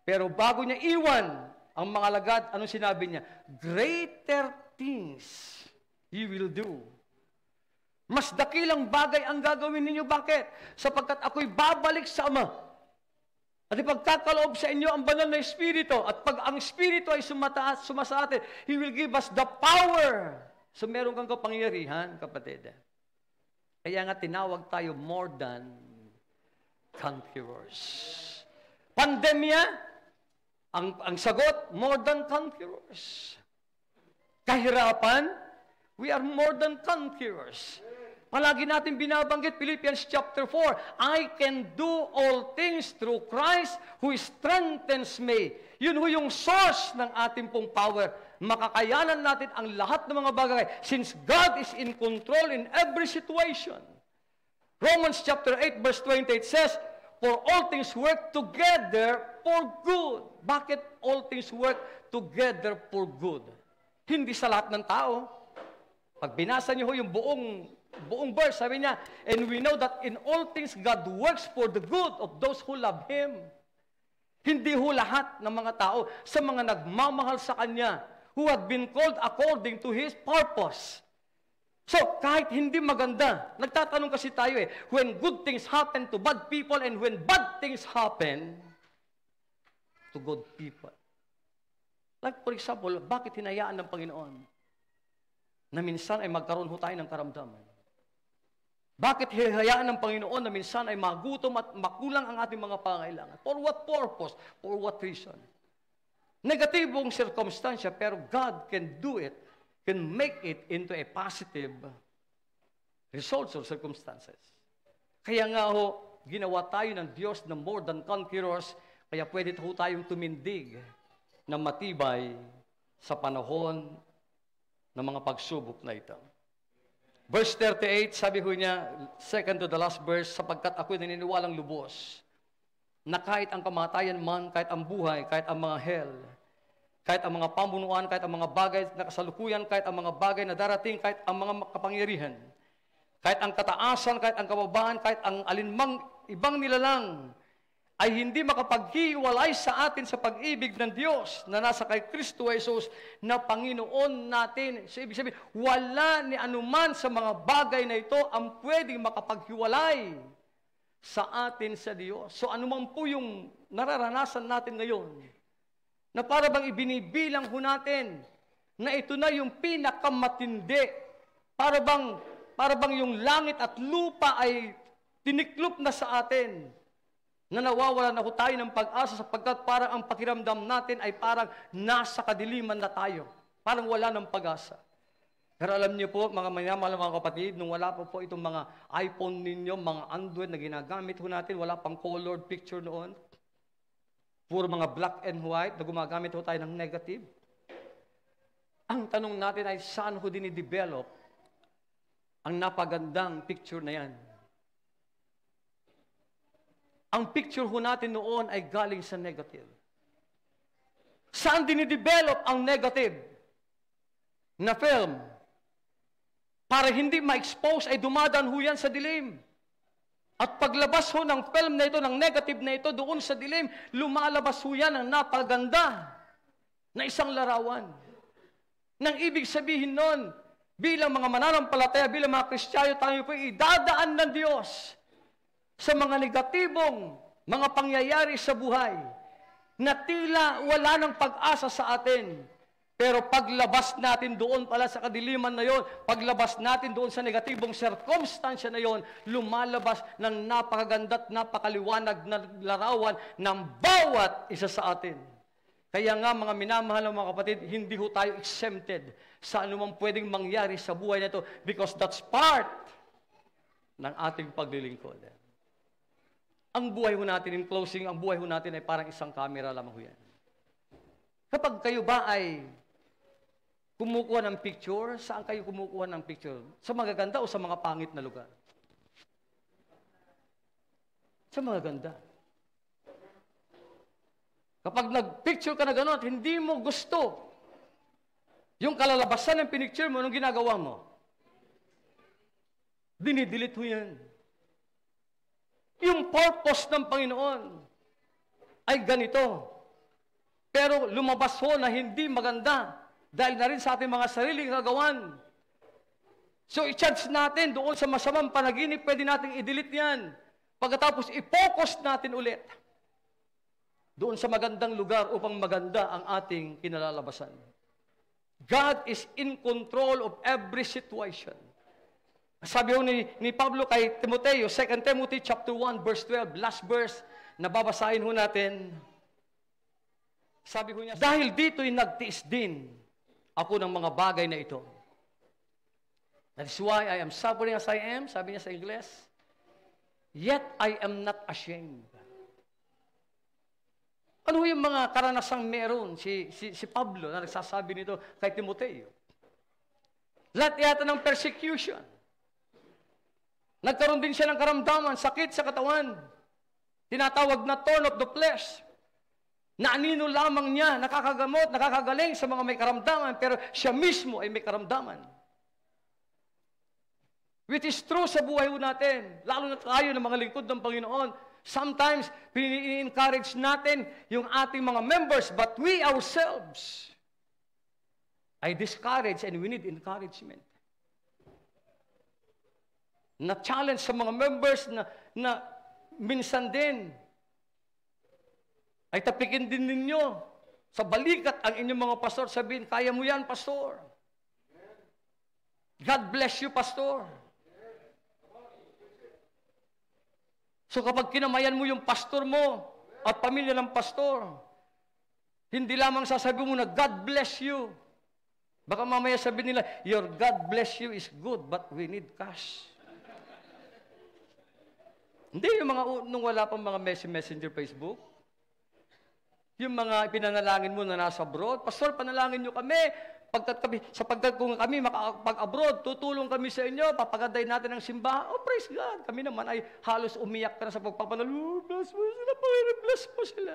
Pero bago niya iwan ang mga lagat, anong sinabi niya? Greater things He will do. Mas dakilang bagay ang gagawin ninyo. Bakit? Sapagkat ako'y babalik sa Ama. At ipagkakaloob sa inyo ang banal na Espiritu. At pag ang Espiritu ay sumataas, suma sa atin, He will give us the power. So meron kang kapangyarihan, kapatid. Kaya nga tinawag tayo more than conquerors. Pandemya, ang, ang sagot, more than conquerors. Kahirapan, We are more than conquerors. Palagi natin binabanggit Philippians chapter 4, I can do all things through Christ who strengthens me. Yun ho yung source ng ating pong power. Makakayanan natin ang lahat ng mga bagay since God is in control in every situation. Romans chapter 8 verse 28 says, For all things work together for good. Bakit all things work together for good? Hindi sa lahat ng tao. Pag binasa niyo ho yung buong, buong verse, sabi niya, And we know that in all things God works for the good of those who love Him. Hindi ho lahat ng mga tao sa mga nagmamahal sa Kanya who had been called according to His purpose. So, kahit hindi maganda, nagtatanong kasi tayo eh, when good things happen to bad people and when bad things happen to good people. Like for example, bakit hinayaan ng Panginoon na minsan ay magkaroon ho tayo ng karamdaman? Bakit hihayaan ng Panginoon na minsan ay magutom at makulang ang ating mga pangailangan? For what purpose? For what reason? Negatibong sirkumstansya, pero God can do it, can make it into a positive results or circumstances. Kaya nga ho, ginawa tayo ng Diyos na more than conquerors, kaya pwede ho tayong tumindig na matibay sa panahon ng mga pagsubok na ito. Verse 38, sabi ho niya, second to the last verse, sapagkat ako'y naniniwalang lubos, na kahit ang kamatayan man, kahit ang buhay, kahit ang mga hell, kahit ang mga pamunuan, kahit ang mga bagay na kasalukuyan, kahit ang mga bagay na darating, kahit ang mga kapangyarihan, kahit ang kataasan, kahit ang kababaan, kahit ang alinmang ibang nilalang, ay hindi makapaghiwalay sa atin sa pag-ibig ng Diyos na nasa kay Kristo Jesus na Panginoon natin. So, ibig sabihin, wala ni anuman sa mga bagay na ito ang pwedeng makapaghiwalay sa atin sa Diyos. So, anuman po yung nararanasan natin ngayon, na para bang ibinibilang ho natin na ito na yung pinakamatindi, para bang, para bang yung langit at lupa ay tiniklop na sa atin, na nawawalan na ho tayo ng pag-asa sapagkat parang ang pakiramdam natin ay parang nasa kadiliman na tayo. Parang wala ng pag-asa. Pero alam niyo po, mga mayamahal mga kapatid, nung wala pa po itong mga iPhone ninyo, mga Android na ginagamit ho natin, wala pang colored picture noon. Puro mga black and white na gumagamit ho tayo ng negative. Ang tanong natin ay saan ho dinidevelop ang napagandang picture na yan? Ang picture ho natin noon ay galing sa negative. Saan dinidevelop ang negative na film? Para hindi ma-expose ay dumadan ho yan sa dilim. At paglabas ho ng film na ito, ng negative na ito, doon sa dilim, lumalabas ho yan ang napaganda na isang larawan. Nang ibig sabihin noon, bilang mga mananampalataya, bilang mga Kristiyano, tayo po idadaan ng Diyos sa mga negatibong mga pangyayari sa buhay na tila wala ng pag-asa sa atin. Pero paglabas natin doon pala sa kadiliman na yon, paglabas natin doon sa negatibong circumstance na yon, lumalabas ng napakaganda at napakaliwanag na larawan ng bawat isa sa atin. Kaya nga mga minamahal ng mga kapatid, hindi ho tayo exempted sa anumang pwedeng mangyari sa buhay na because that's part ng ating paglilingkod. Ang buhay ho natin, in closing, ang buhay ho natin ay parang isang camera lamang ho yan. Kapag kayo ba ay kumukuha ng picture, saan kayo kumukuha ng picture? Sa magaganda o sa mga pangit na lugar? Sa magaganda. Kapag nag-picture ka na gano'n hindi mo gusto yung kalalabasan ng pinicture mo, anong ginagawa mo? Dinidelete ho yan. Yung purpose ng Panginoon ay ganito. Pero lumabas ho na hindi maganda dahil na rin sa ating mga sariling kagawan. So, i-charge natin doon sa masamang panaginip, pwede nating i-delete yan. Pagkatapos, i-focus natin ulit doon sa magandang lugar upang maganda ang ating kinalalabasan. God is in control of every situation. Sabi ho ni, ni Pablo kay Timoteo, 2 Timothy chapter 1, verse 12, last verse, nababasahin ho natin. Sabi ho niya, dahil dito'y nagtiis din ako ng mga bagay na ito. That is why I am suffering as I am, sabi niya sa Ingles. Yet I am not ashamed. Ano yung mga karanasang meron si, si, si Pablo na nagsasabi nito kay Timoteo? Lahat yata ng persecution. Nagkaroon din siya ng karamdaman, sakit sa katawan. Tinatawag na torn of the flesh. Naanino lamang niya, nakakagamot, nakakagaling sa mga may karamdaman, pero siya mismo ay may karamdaman. Which is true sa buhay natin, lalo na tayo ng mga lingkod ng Panginoon. Sometimes, pini-encourage natin yung ating mga members, but we ourselves ay discouraged and we need encouragement na challenge sa mga members na, na minsan din ay tapikin din ninyo sa balikat ang inyong mga pastor. Sabihin, kaya mo yan, pastor. God bless you, pastor. So kapag kinamayan mo yung pastor mo at pamilya ng pastor, hindi lamang sasabi mo na God bless you. Baka mamaya sabihin nila, your God bless you is good, but we need cash. Hindi, yung mga nung wala pang mga messenger Facebook. Yung mga pinanalangin mo na nasa abroad. Pastor, panalangin nyo kami. Pagtat kami sa kung kami makapag-abroad, tutulong kami sa inyo, papaganday natin ang simbahan. Oh, praise God. Kami naman ay halos umiyak na sa pagpapanalo. Oh, bless mo sila, Panginoon, bless mo sila.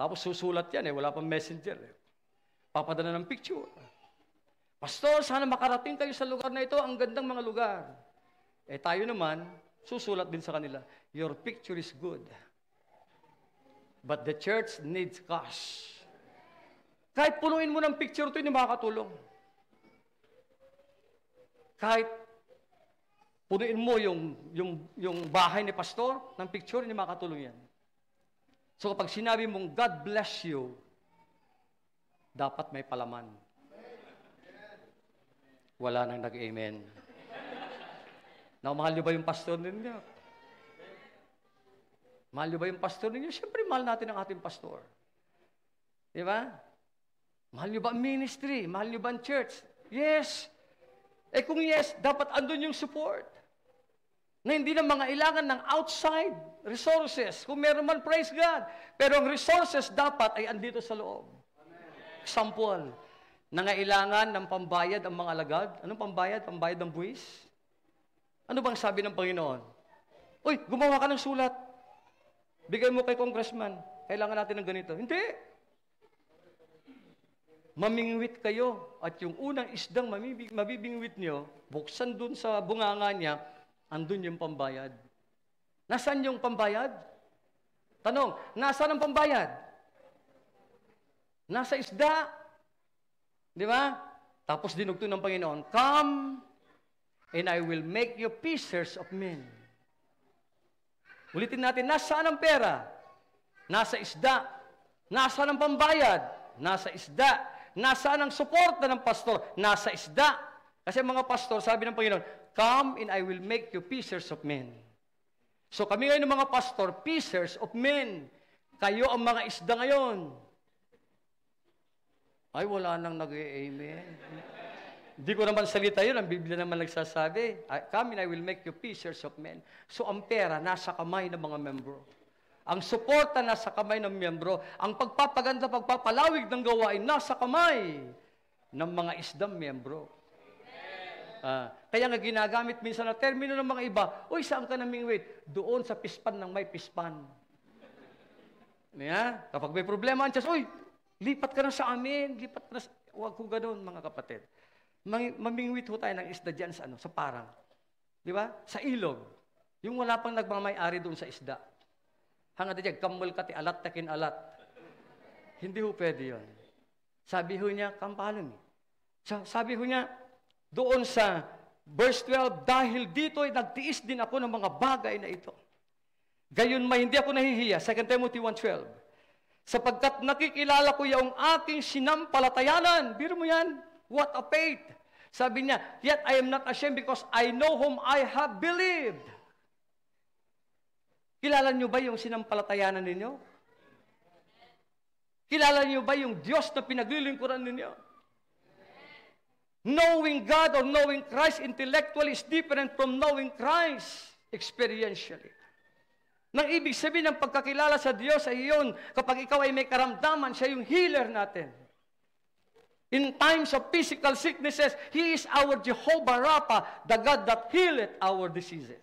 Tapos susulat yan eh, wala pang messenger eh. Papadala ng picture. Pastor, sana makarating kayo sa lugar na ito. Ang gandang mga lugar. Eh tayo naman, susulat din sa kanila, your picture is good. But the church needs cash. Kahit punuin mo ng picture to, hindi makakatulong. Kahit punuin mo yung, yung, yung bahay ni pastor ng picture, hindi makakatulong yan. So kapag sinabi mong, God bless you, dapat may palaman. Wala nang nag-amen. Naku, mahal ba yung pastor ninyo? Mahal nyo ba yung pastor ninyo? Siyempre, mahal natin ang ating pastor. Di ba? Mahal nyo ba ang ministry? Mahal nyo ba ang church? Yes. Eh kung yes, dapat andun yung support. Na hindi na mga ilangan ng outside resources. Kung meron man, praise God. Pero ang resources dapat ay andito sa loob. Amen. Example, nangailangan ng pambayad ang mga alagad. Anong pambayad? Pambayad ng buwis? Ano bang sabi ng Panginoon? Uy, gumawa ka ng sulat. Bigay mo kay congressman. Kailangan natin ng ganito. Hindi. Mamingwit kayo at yung unang isdang mabibingwit niyo, buksan dun sa bunganga niya, andun yung pambayad. Nasaan yung pambayad? Tanong, nasaan ang pambayad? Nasa isda. Di ba? Tapos dinugto ng Panginoon, Come and I will make you fishers of men. Ulitin natin, nasaan ang pera? Nasa isda. Nasaan ang pambayad? Nasa isda. Nasaan ang suporta ng pastor? Nasa isda. Kasi mga pastor, sabi ng Panginoon, Come and I will make you fishers of men. So kami ngayon ng mga pastor, fishers of men. Kayo ang mga isda ngayon. Ay, wala nang nag-amen. Hindi ko naman salita yun. Ang Biblia naman nagsasabi, Come and I will make you fishers of men. So ang pera, nasa kamay ng mga membro. Ang suporta nasa kamay ng miyembro. Ang pagpapaganda, pagpapalawig ng gawain nasa kamay ng mga isdang miyembro. Uh, ah, kaya nga ginagamit minsan na termino ng mga iba, Uy, saan ka naming wait? Doon sa pispan ng may pispan. yeah? Kapag may problema ang Uy, lipat ka na sa amin, lipat ka na sa... Huwag ko ganun, mga kapatid mamingwit ho tayo ng isda dyan sa, ano, sa parang. Di ba? Sa ilog. Yung wala pang nagmamayari doon sa isda. Hangad dyan, kamul ti alat takin alat. Hindi ho pwede yun. Sabi ho niya, kampalon. Eh. Sabi ho niya, doon sa verse 12, dahil dito ay nagtiis din ako ng mga bagay na ito. Gayon may hindi ako nahihiya. 2 Timothy 1.12 Sapagkat nakikilala ko yung aking sinampalatayanan. Biro mo yan. What a faith! Sabi niya, Yet I am not ashamed because I know whom I have believed. Kilala niyo ba yung sinampalatayanan ninyo? Kilala niyo ba yung Diyos na pinaglilingkuran ninyo? Knowing God or knowing Christ intellectually is different from knowing Christ experientially. Nang ibig sabihin ng pagkakilala sa Diyos ay iyon, kapag ikaw ay may karamdaman, siya yung healer natin. In times of physical sicknesses, He is our Jehovah Rapha, the God that healeth our diseases.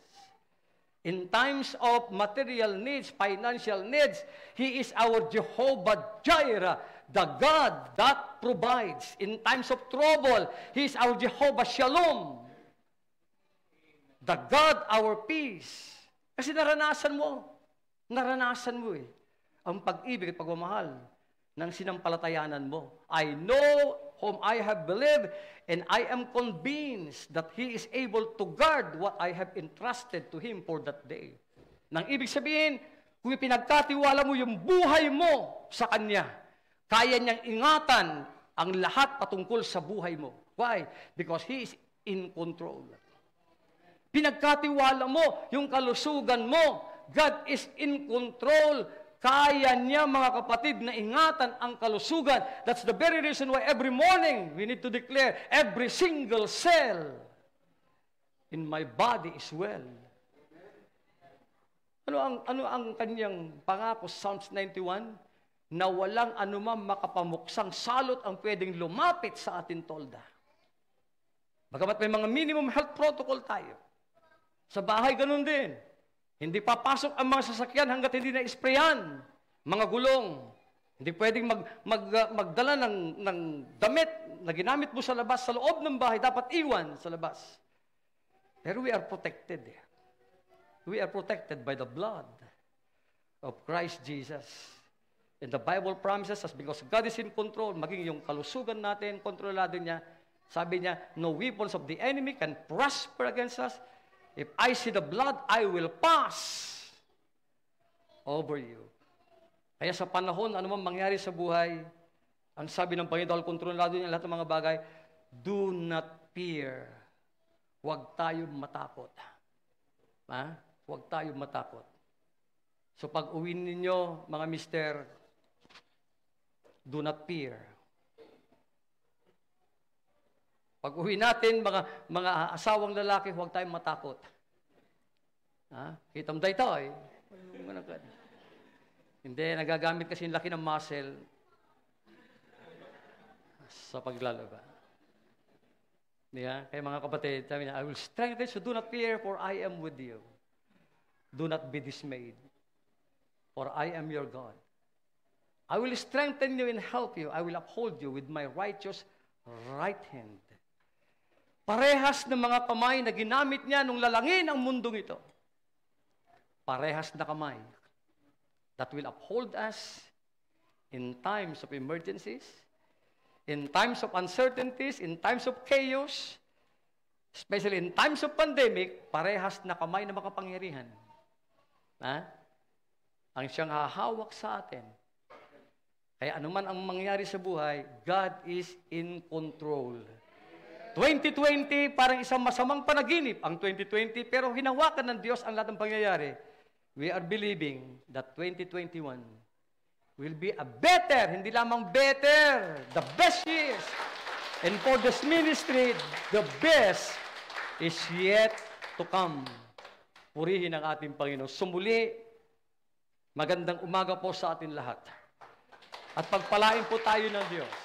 In times of material needs, financial needs, He is our Jehovah Jireh, the God that provides. In times of trouble, He is our Jehovah Shalom, the God our peace. Kasi naranasan mo, naranasan mo eh, ang pag-ibig at pagmamahal ng sinampalatayanan mo. I know whom I have believed, and I am convinced that He is able to guard what I have entrusted to Him for that day. Nang ibig sabihin, kung pinagkatiwala mo yung buhay mo sa Kanya, kaya niyang ingatan ang lahat patungkol sa buhay mo. Why? Because He is in control. Pinagkatiwala mo yung kalusugan mo. God is in control kaya niya mga kapatid na ingatan ang kalusugan. That's the very reason why every morning we need to declare every single cell in my body is well. Ano ang ano ang kanyang pangako Psalms 91 na walang anumang makapamuksang salot ang pwedeng lumapit sa atin tolda. Bagamat may mga minimum health protocol tayo. Sa bahay ganun din. Hindi papasok ang mga sasakyan hanggat hindi na-sprayan. Mga gulong. Hindi pwedeng mag, mag, uh, magdala ng, ng damit na ginamit mo sa labas, sa loob ng bahay, dapat iwan sa labas. Pero we are protected. Eh. We are protected by the blood of Christ Jesus. And the Bible promises us, because God is in control, maging yung kalusugan natin, kontrolado niya, sabi niya, no weapons of the enemy can prosper against us, If I see the blood, I will pass over you. Kaya sa panahon, ano man mangyari sa buhay, ang sabi ng Panginoon, kontrolado niya lahat ng mga bagay, do not fear. Huwag tayo matakot. Ha? Huwag tayo matakot. So pag uwi ninyo, mga mister, do not fear. Pag uwi natin, mga, mga asawang lalaki, huwag tayong matakot. Ha? Hitam tayo tayo. Eh. Hindi, nagagamit kasi yung laki ng muscle sa paglalaba. Di ba? Kaya mga kapatid, sabi niya, I will strengthen you, so do not fear, for I am with you. Do not be dismayed, for I am your God. I will strengthen you and help you. I will uphold you with my righteous right hand. Parehas ng mga kamay na ginamit niya nung lalangin ang mundong ito. Parehas na kamay that will uphold us in times of emergencies, in times of uncertainties, in times of chaos, especially in times of pandemic, parehas na kamay na makapangyarihan. Ha? Ang siyang hahawak sa atin. Kaya anuman ang mangyari sa buhay, God is in control. 2020, parang isang masamang panaginip ang 2020, pero hinawakan ng Diyos ang lahat ng pangyayari. We are believing that 2021 will be a better, hindi lamang better, the best years. And for this ministry, the best is yet to come. Purihin ang ating Panginoon. Sumuli, magandang umaga po sa atin lahat. At pagpalain po tayo ng Diyos.